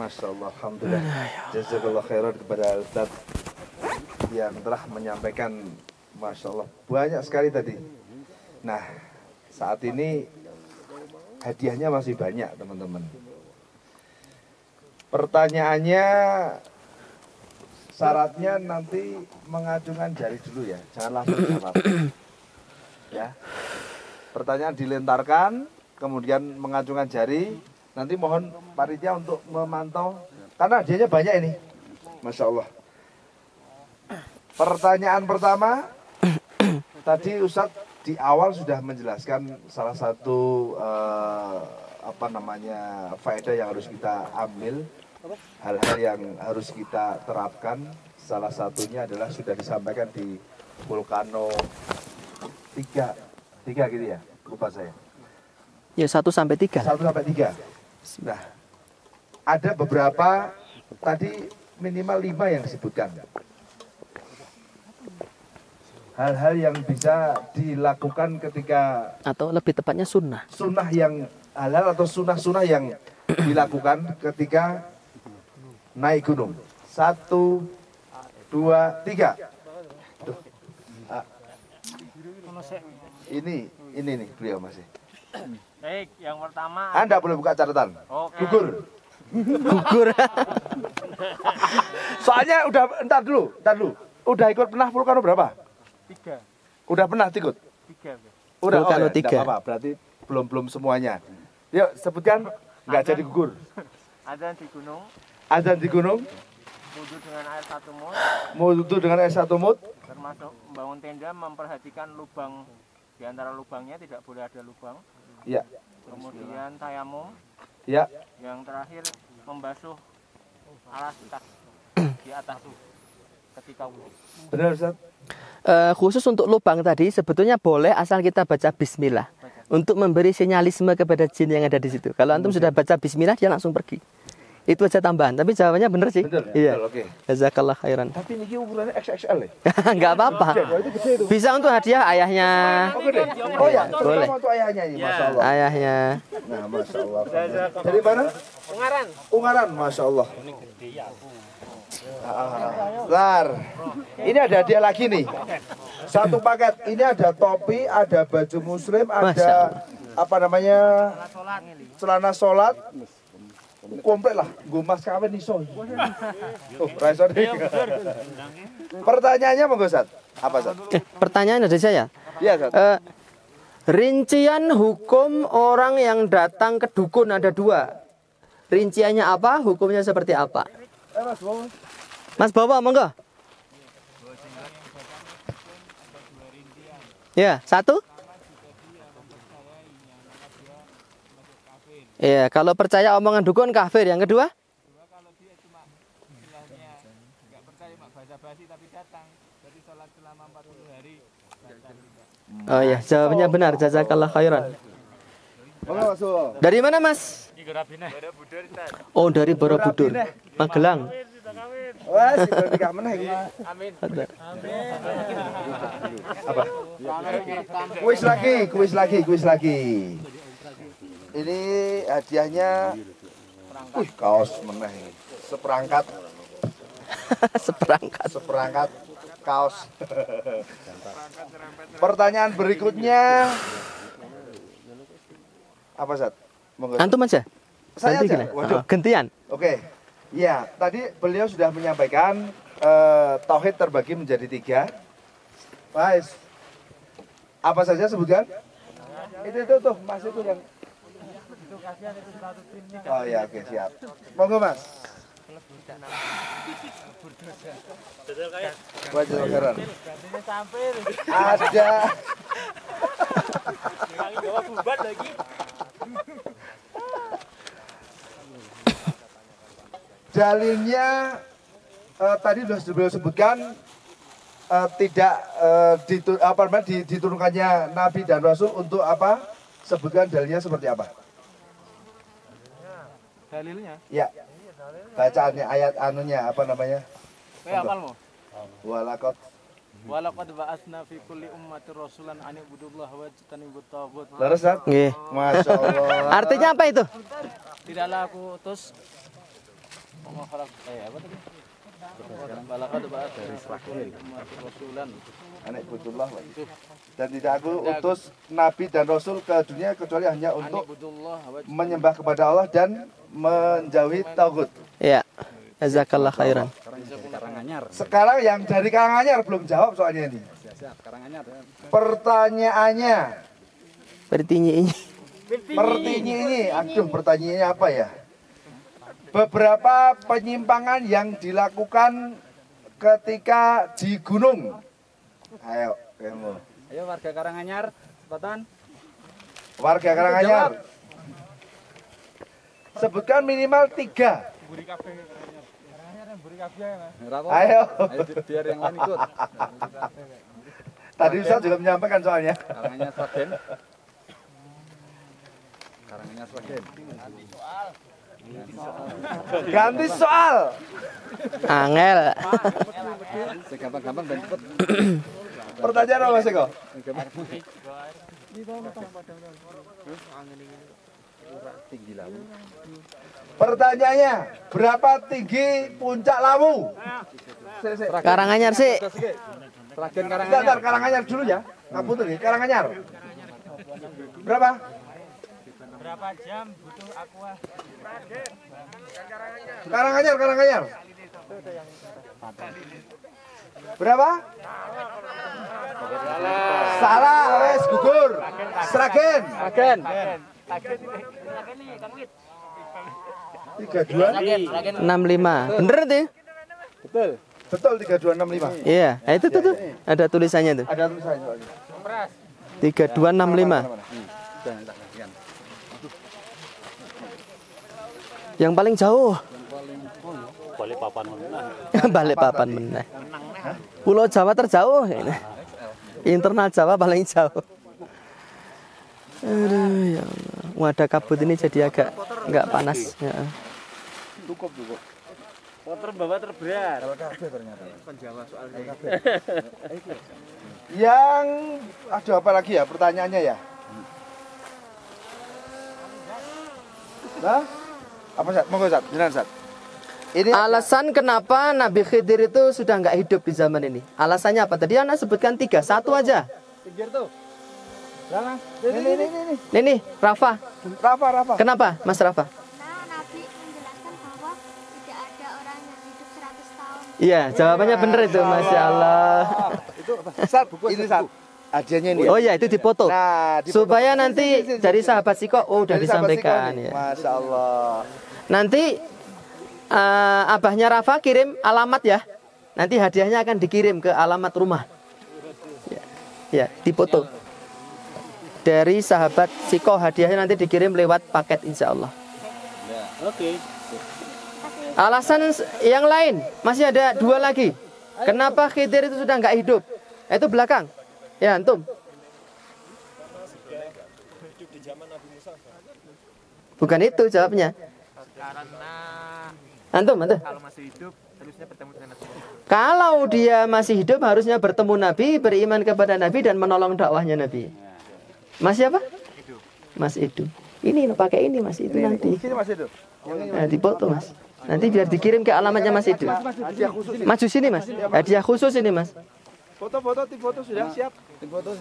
Masya Allah, Alhamdulillah. Ah, ya Jazakallah khairan kepada Ustaz yang telah menyampaikan Masya Allah, banyak sekali tadi. Nah, saat ini hadiahnya masih banyak teman-teman. Pertanyaannya Syaratnya nanti mengajukan jari dulu ya, jangan langsung jawab. Ya. Pertanyaan dilentarkan, kemudian mengajukan jari. Nanti mohon Paritia untuk memantau karena hadiahnya banyak ini. Masya Allah. Pertanyaan pertama, tadi Ustadz di awal sudah menjelaskan salah satu uh, apa namanya faedah yang harus kita ambil hal-hal yang harus kita terapkan salah satunya adalah sudah disampaikan di vulcano 3 tiga gitu ya lupa saya ya 1 sampai 3 1 sampai 3 nah ada beberapa tadi minimal 5 yang disebutkan hal-hal yang bisa dilakukan ketika atau lebih tepatnya sunnah sunnah yang halal atau sunnah sunnah yang dilakukan ketika naik gunung. Satu, dua, tiga. Ah. Ini, ini nih beliau masih. Baik, yang pertama. Anda boleh buka catatan. Gugur. Gugur. Soalnya udah, entar dulu, entar dulu. Udah ikut pernah Vulkano berapa? Tiga. Udah pernah ikut? Tiga. Udah, oh, oh ya, tiga. apa berarti belum-belum semuanya. Yuk, sebutkan. Nggak jadi gugur. Ada di gunung. Azan di gunung. Wudhu dengan air satu mut. Wudhu dengan air satu mut. Termasuk membangun tenda memperhatikan lubang di antara lubangnya tidak boleh ada lubang. Ya. Kemudian tayamum. Ya. Yang terakhir membasuh alas tas di atas ketika wudhu. Benar Ustaz. Uh, khusus untuk lubang tadi sebetulnya boleh asal kita baca bismillah baca. untuk memberi sinyalisme kepada jin yang ada di situ. Kalau antum sudah baca bismillah dia langsung pergi. Itu aja tambahan, tapi jawabannya bener sih. Bener, ya? Iya. Oke. khairan. Tapi ini ukurannya XXL ya? Enggak apa-apa. Bisa untuk hadiah ayahnya. Oh, ya, boleh. Untuk ayahnya ini, Masya Allah. Ayahnya. Nah, Masya Allah. Dari mana? Ungaran. Ungaran, Masya Allah. Ah, ah, ah. lar, ini ada dia lagi nih. Satu paket. Ini ada topi, ada baju muslim, ada apa namanya celana sholat, Komplek lah, gue mas kawin iso. Oh, iya, iya, Pertanyaannya monggo Sat. Apa Sat? Eh, pertanyaan dari saya. Iya Sat. Uh, rincian hukum orang yang datang ke dukun ada dua. Rinciannya apa? Hukumnya seperti apa? Eh, mas Bawa, monggo. Ya, satu. Iya, kalau percaya omongan dukun kafir. Yang kedua? Kedua kalau dia cuma istilahnya nggak percaya mak baca basi tapi datang, Jadi sholat selama 40 hari. Oh iya, jawabannya benar. Jazakallah khairan. Dari mana Mas? Oh dari Borobudur, Magelang. Wah, Amin. Amin. Apa? Kuis lagi, kuis lagi, kuis lagi. Ini hadiahnya Wih, kaos meneh Seperangkat. Seperangkat. Seperangkat kaos. Pertanyaan berikutnya apa Zat? Monggo. Antum aja. Saya Ganti aja. Waduh. Ah, gantian. Oke. Okay. Iya, tadi beliau sudah menyampaikan uh, tauhid terbagi menjadi tiga. guys. apa saja sebutkan? Itu itu tuh, Mas itu yang Oh ya, oke siap. Monggo mas. Buat jelokaran. Ada. Jalinnya eh, tadi sudah beliau sebutkan eh, tidak eh, ditur, apa namanya diturunkannya Nabi dan Rasul untuk apa? Sebutkan dalilnya seperti apa? Dalilnya? Ya. Bacaannya ayat anunya apa namanya? Kayak apalmu? Walakot Walakot ba'asna fi kulli ummatin rasulan ani budullah wa tanibut tagut. Leres, Dak? Nggih. Masyaallah. Artinya apa itu? Tidaklah aku terus Eh, apa tadi? Anak Budullah Dan tidak aku utus Nabi dan Rasul ke dunia kecuali hanya untuk menyembah kepada Allah dan menjauhi Tauhud. Ya. Jazakallah khairan. Sekarang yang dari Karanganyar belum jawab soalnya ini. Pertanyaannya. Pertanyaannya. ini. ini. Aduh pertanyaannya apa ya? beberapa penyimpangan yang dilakukan ketika di gunung. Ayo, Ayo warga Karanganyar, sebutan. Warga Karanganyar. Sebutkan minimal tiga. Ya, Ayo. Biar yang lain ikut. Tadi Ustaz juga menyampaikan soalnya. Karanganyar Swagen. Karanganyar Swagen. Nanti soal. Ganti soal. Angel. Pertanyaan apa sih kok? Pertanyaannya, berapa tinggi puncak Lawu? Karanganyar sih. Karanganyar. Karanganyar dulu ya. Ngapunten Karanganyar. Berapa? Berapa jam butuh aqua? sekarang Karanganyar. Berapa? Salah, wes gugur. Seragen. Seragen. Tiga dua enam lima. Bener deh. Ya? Betul. Betul tiga dua enam lima. Iya, nah, itu tuh tuh ada tulisannya tuh. Ada tulisannya. Tiga dua enam lima. Yang paling jauh. Balik papan meneh. Balik papan meneh. Pulau Jawa terjauh ini. Internal Jawa paling jauh. Aduh ya Allah. Wadah kabut ini jadi agak nggak panas. Ya. Cukup cukup. Motor bawa terberat. Yang ada apa lagi ya pertanyaannya ya? Nah? Apa Zat? Monggo Zat, jenengan Zat. Ini alasan apa? kenapa Nabi Khidir itu sudah nggak hidup di zaman ini. Alasannya apa? Tadi anak sebutkan tiga, satu aja. Tiga tuh. Lala. Ini ini ini ini. Ini, Rafa. Rafa, Rafa. Kenapa, Mas Rafa? Karena Nabi menjelaskan bahwa tidak ada orang yang hidup tahun. Iya, jawabannya benar itu, Masya Allah. Itu, Sat, buku, ini Sat adanya ini. Ya? Oh ya itu dipoto. Nah, dipoto. supaya nanti dari sahabat Siko oh udah dari disampaikan ya. Masya Allah. Nanti uh, abahnya Rafa kirim alamat ya. Nanti hadiahnya akan dikirim ke alamat rumah. Ya, ya dipoto. Dari sahabat Siko hadiahnya nanti dikirim lewat paket insya Allah. Ya, oke. Alasan yang lain masih ada dua lagi. Kenapa Khidir itu sudah nggak hidup? Itu belakang. Ya antum. Bukan itu jawabnya. Karena antum, antum. Kalau masih hidup harusnya bertemu dengan Nabi. Kalau dia masih hidup harusnya bertemu Nabi, beriman kepada Nabi dan menolong dakwahnya Nabi. Mas siapa? Mas itu. Ini pakai ini Mas itu nanti. Nah, dipoto Mas. Nanti biar dikirim ke alamatnya Mas itu. Maju sini Mas. Hadiah khusus ini Mas. Foto-foto, tim foto sudah nah, siap. Tim foto.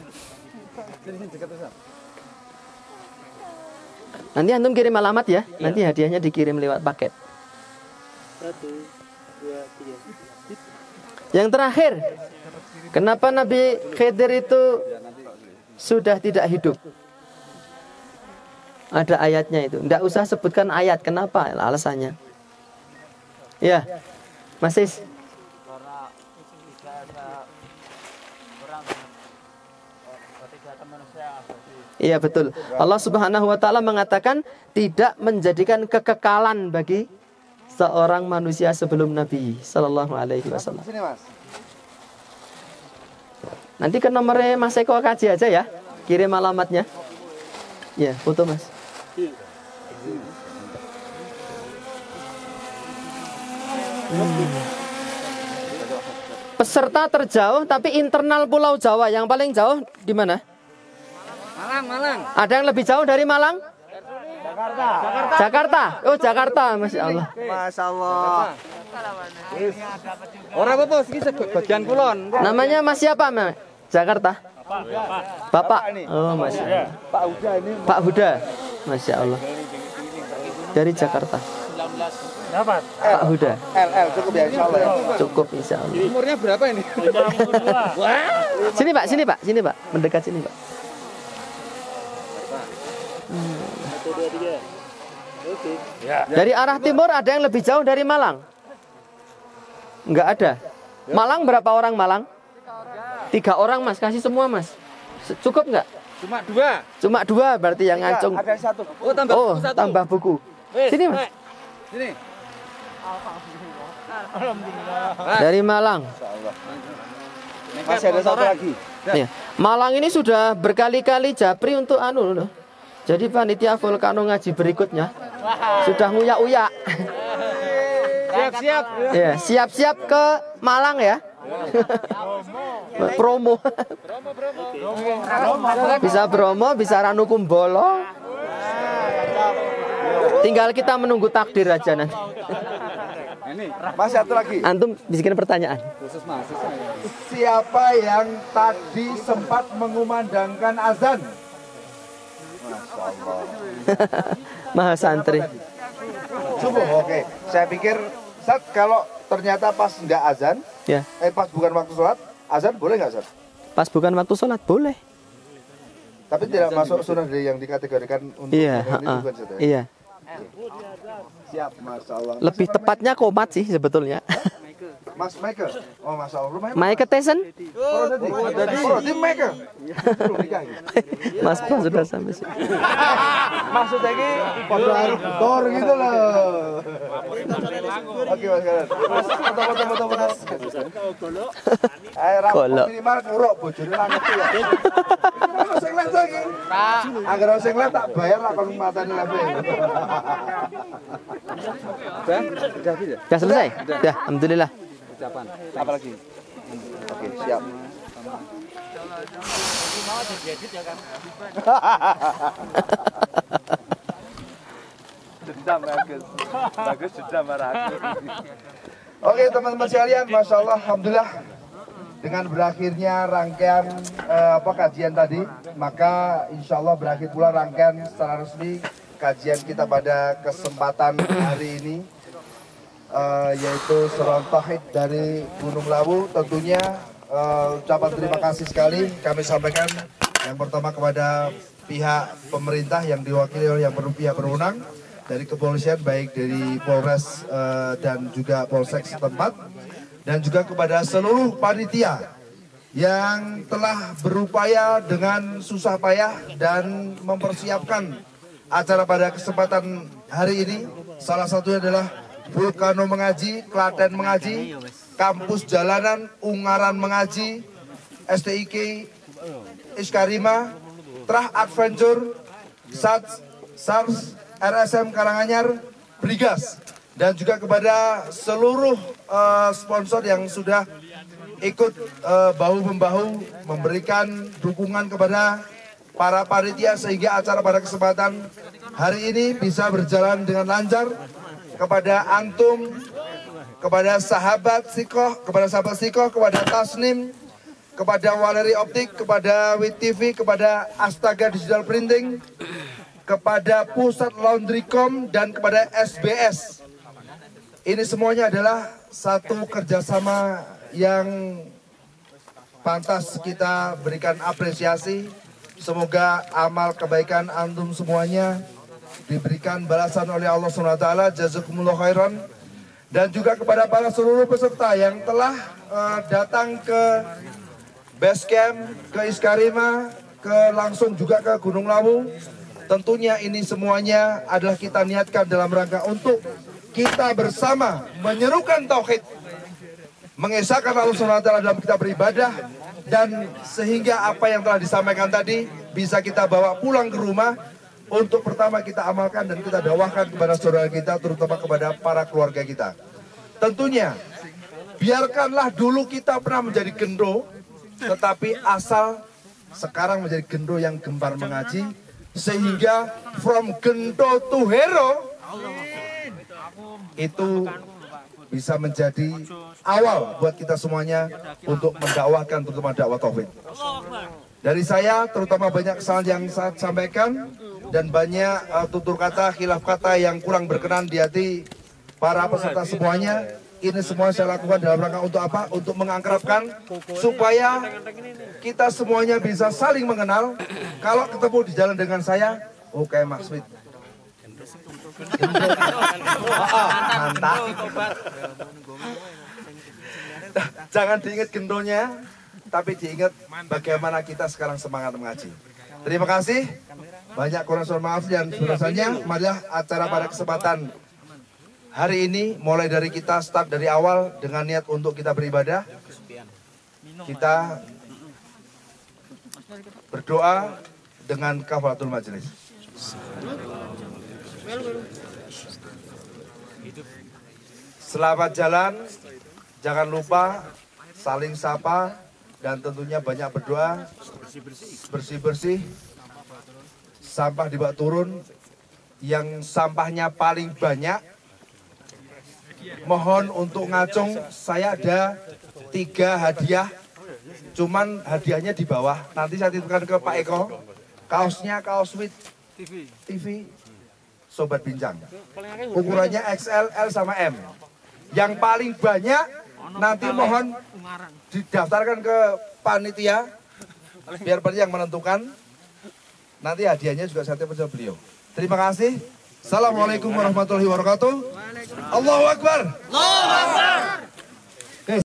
Nanti antum kirim alamat ya. Iya. Nanti hadiahnya dikirim lewat paket. Satu, dua, tiga. Yang terakhir, kenapa Nabi Khidir itu sudah tidak hidup? Ada ayatnya itu. Tidak usah sebutkan ayat. Kenapa? Alasannya. Ya, Masis. Iya betul. Allah Subhanahu wa taala mengatakan tidak menjadikan kekekalan bagi seorang manusia sebelum Nabi sallallahu alaihi wasallam. Nanti ke nomornya Mas Eko kaji aja ya. Kirim alamatnya. Ya, foto Mas. Hmm. Peserta terjauh tapi internal Pulau Jawa yang paling jauh di mana? Malang, Malang. Ada yang lebih jauh dari Malang? Jakarta. Jakarta. Jakarta. Oh, Jakarta, Masya Allah. Masya Allah. Orang apa, Bos? Ini bagian kulon. Namanya Mas siapa, Mas? Jakarta. Bapak. Bapak. Oh, Masya Allah. Pak Huda ini. Pak Huda. Masya Allah. Dari Jakarta. Dapat. Pak Huda. LL cukup ya insya Allah. Ya. Cukup insya Allah. Umurnya berapa ini? Wah. Sini Pak, sini Pak, sini Pak. Mendekat sini Pak. Ya. Dari arah timur ada yang lebih jauh dari Malang? Enggak ada. Ya. Malang berapa orang Malang? Tiga orang mas, kasih semua mas. Cukup enggak? Cuma dua. Cuma dua berarti yang ngancung. Ada satu. Oh tambah oh, buku satu. Tambah buku. Sini mas. Sini. Dari Malang. Masih ada satu lagi. Ya. Malang ini sudah berkali-kali japri untuk anu loh. Jadi panitia Volcano ngaji berikutnya sudah nguyak-uyak. Siap-siap. ya, siap-siap ke Malang ya. promo. bisa promo bisa Ranu Kumbolo. Tinggal kita menunggu takdir aja nanti. Mas satu lagi. Antum bisikin pertanyaan. Siapa yang tadi sempat mengumandangkan azan? Maha santri. Subuh, oke. Okay. Saya pikir saat kalau ternyata pas nggak azan, ya. eh pas bukan waktu sholat, azan boleh nggak Ustaz? Pas bukan waktu sholat boleh. Tapi tidak masuk sunnah dari yang dikategorikan untuk iya, uh, uh, iya. Iya. Siap, Masya Allah. Lebih tepatnya komat sih sebetulnya. Mas Michael. Oh, Mas Al. Rumahnya Michael Tyson? Oh, tadi. Oh, tadi. Oh, Michael. Mas Pak sudah sampai sih. Maksudnya ini pada tor gitu loh. Oke, Mas Karen. Foto-foto foto-foto. Ayo minimal bojone lah ya. Sing lek tak bayar lah Sudah? Sudah selesai? Sudah, alhamdulillah ucapan. Apa lagi? Oke, siap. bagus. Bagus marah. Oke, teman-teman sekalian, Masya Allah, Alhamdulillah dengan berakhirnya rangkaian eh, apa kajian tadi, maka insya Allah berakhir pula rangkaian secara resmi kajian kita pada kesempatan hari ini uh, yaitu pahit dari Gunung Lawu tentunya uh, ucapan terima kasih sekali kami sampaikan yang pertama kepada pihak pemerintah yang diwakili oleh yang pihak berwenang dari kepolisian baik dari Polres uh, dan juga Polsek setempat dan juga kepada seluruh panitia yang telah berupaya dengan susah payah dan mempersiapkan acara pada kesempatan hari ini salah satunya adalah Vulkano mengaji, Klaten mengaji, Kampus Jalanan, Ungaran mengaji, STIK, Iskarima, Trah Adventure, SATS, SARS, RSM Karanganyar, Brigas, dan juga kepada seluruh uh, sponsor yang sudah ikut eh, bahu-membahu memberikan dukungan kepada para panitia sehingga acara pada kesempatan hari ini bisa berjalan dengan lancar kepada antum, kepada sahabat sikoh, kepada sahabat sikoh, kepada tasnim, kepada Waleri Optik, kepada WTV, kepada Astaga Digital Printing, kepada Pusat Laundrycom, dan kepada SBS. Ini semuanya adalah satu kerjasama yang pantas kita berikan apresiasi. Semoga amal kebaikan antum semuanya diberikan balasan oleh Allah SWT jazakumullah khairan dan juga kepada para seluruh peserta yang telah uh, datang ke base camp ke Iskarima ke langsung juga ke Gunung Lawu tentunya ini semuanya adalah kita niatkan dalam rangka untuk kita bersama menyerukan tauhid mengesahkan Allah SWT dalam kita beribadah dan sehingga apa yang telah disampaikan tadi bisa kita bawa pulang ke rumah untuk pertama kita amalkan dan kita dakwahkan kepada saudara kita, terutama kepada para keluarga kita. Tentunya, biarkanlah dulu kita pernah menjadi gendo, tetapi asal sekarang menjadi gendo yang gembar mengaji, sehingga from gendo to hero, itu bisa menjadi awal buat kita semuanya untuk mendakwahkan terutama dakwah COVID. Dari saya, terutama banyak kesalahan yang saya sampaikan, dan banyak uh, tutur kata, khilaf kata yang kurang berkenan di hati para peserta semuanya. Ini semua saya lakukan dalam rangka untuk apa? Untuk mengangkrapkan supaya kita semuanya bisa saling mengenal. Kalau ketemu di jalan dengan saya, oke okay, Mas Wid. Jangan diingat gendonya, tapi diingat bagaimana kita sekarang semangat mengaji. Terima kasih. Banyak kurang soal maaf dan sebenarnya malah acara pada kesempatan hari ini mulai dari kita start dari awal dengan niat untuk kita beribadah. Kita berdoa dengan kafaratul majelis. Selamat jalan, jangan lupa saling sapa dan tentunya banyak berdoa, bersih-bersih, sampah dibawa turun yang sampahnya paling banyak mohon untuk ngacung saya ada tiga hadiah cuman hadiahnya di bawah nanti saya titipkan ke Pak Eko kaosnya kaos with TV Sobat Bincang ukurannya XL, L sama M yang paling banyak nanti mohon didaftarkan ke panitia biar panitia yang menentukan Nanti hadiahnya juga saya terima beliau. Terima kasih. Assalamualaikum warahmatullahi wabarakatuh. Allahu Akbar. Allahu Akbar.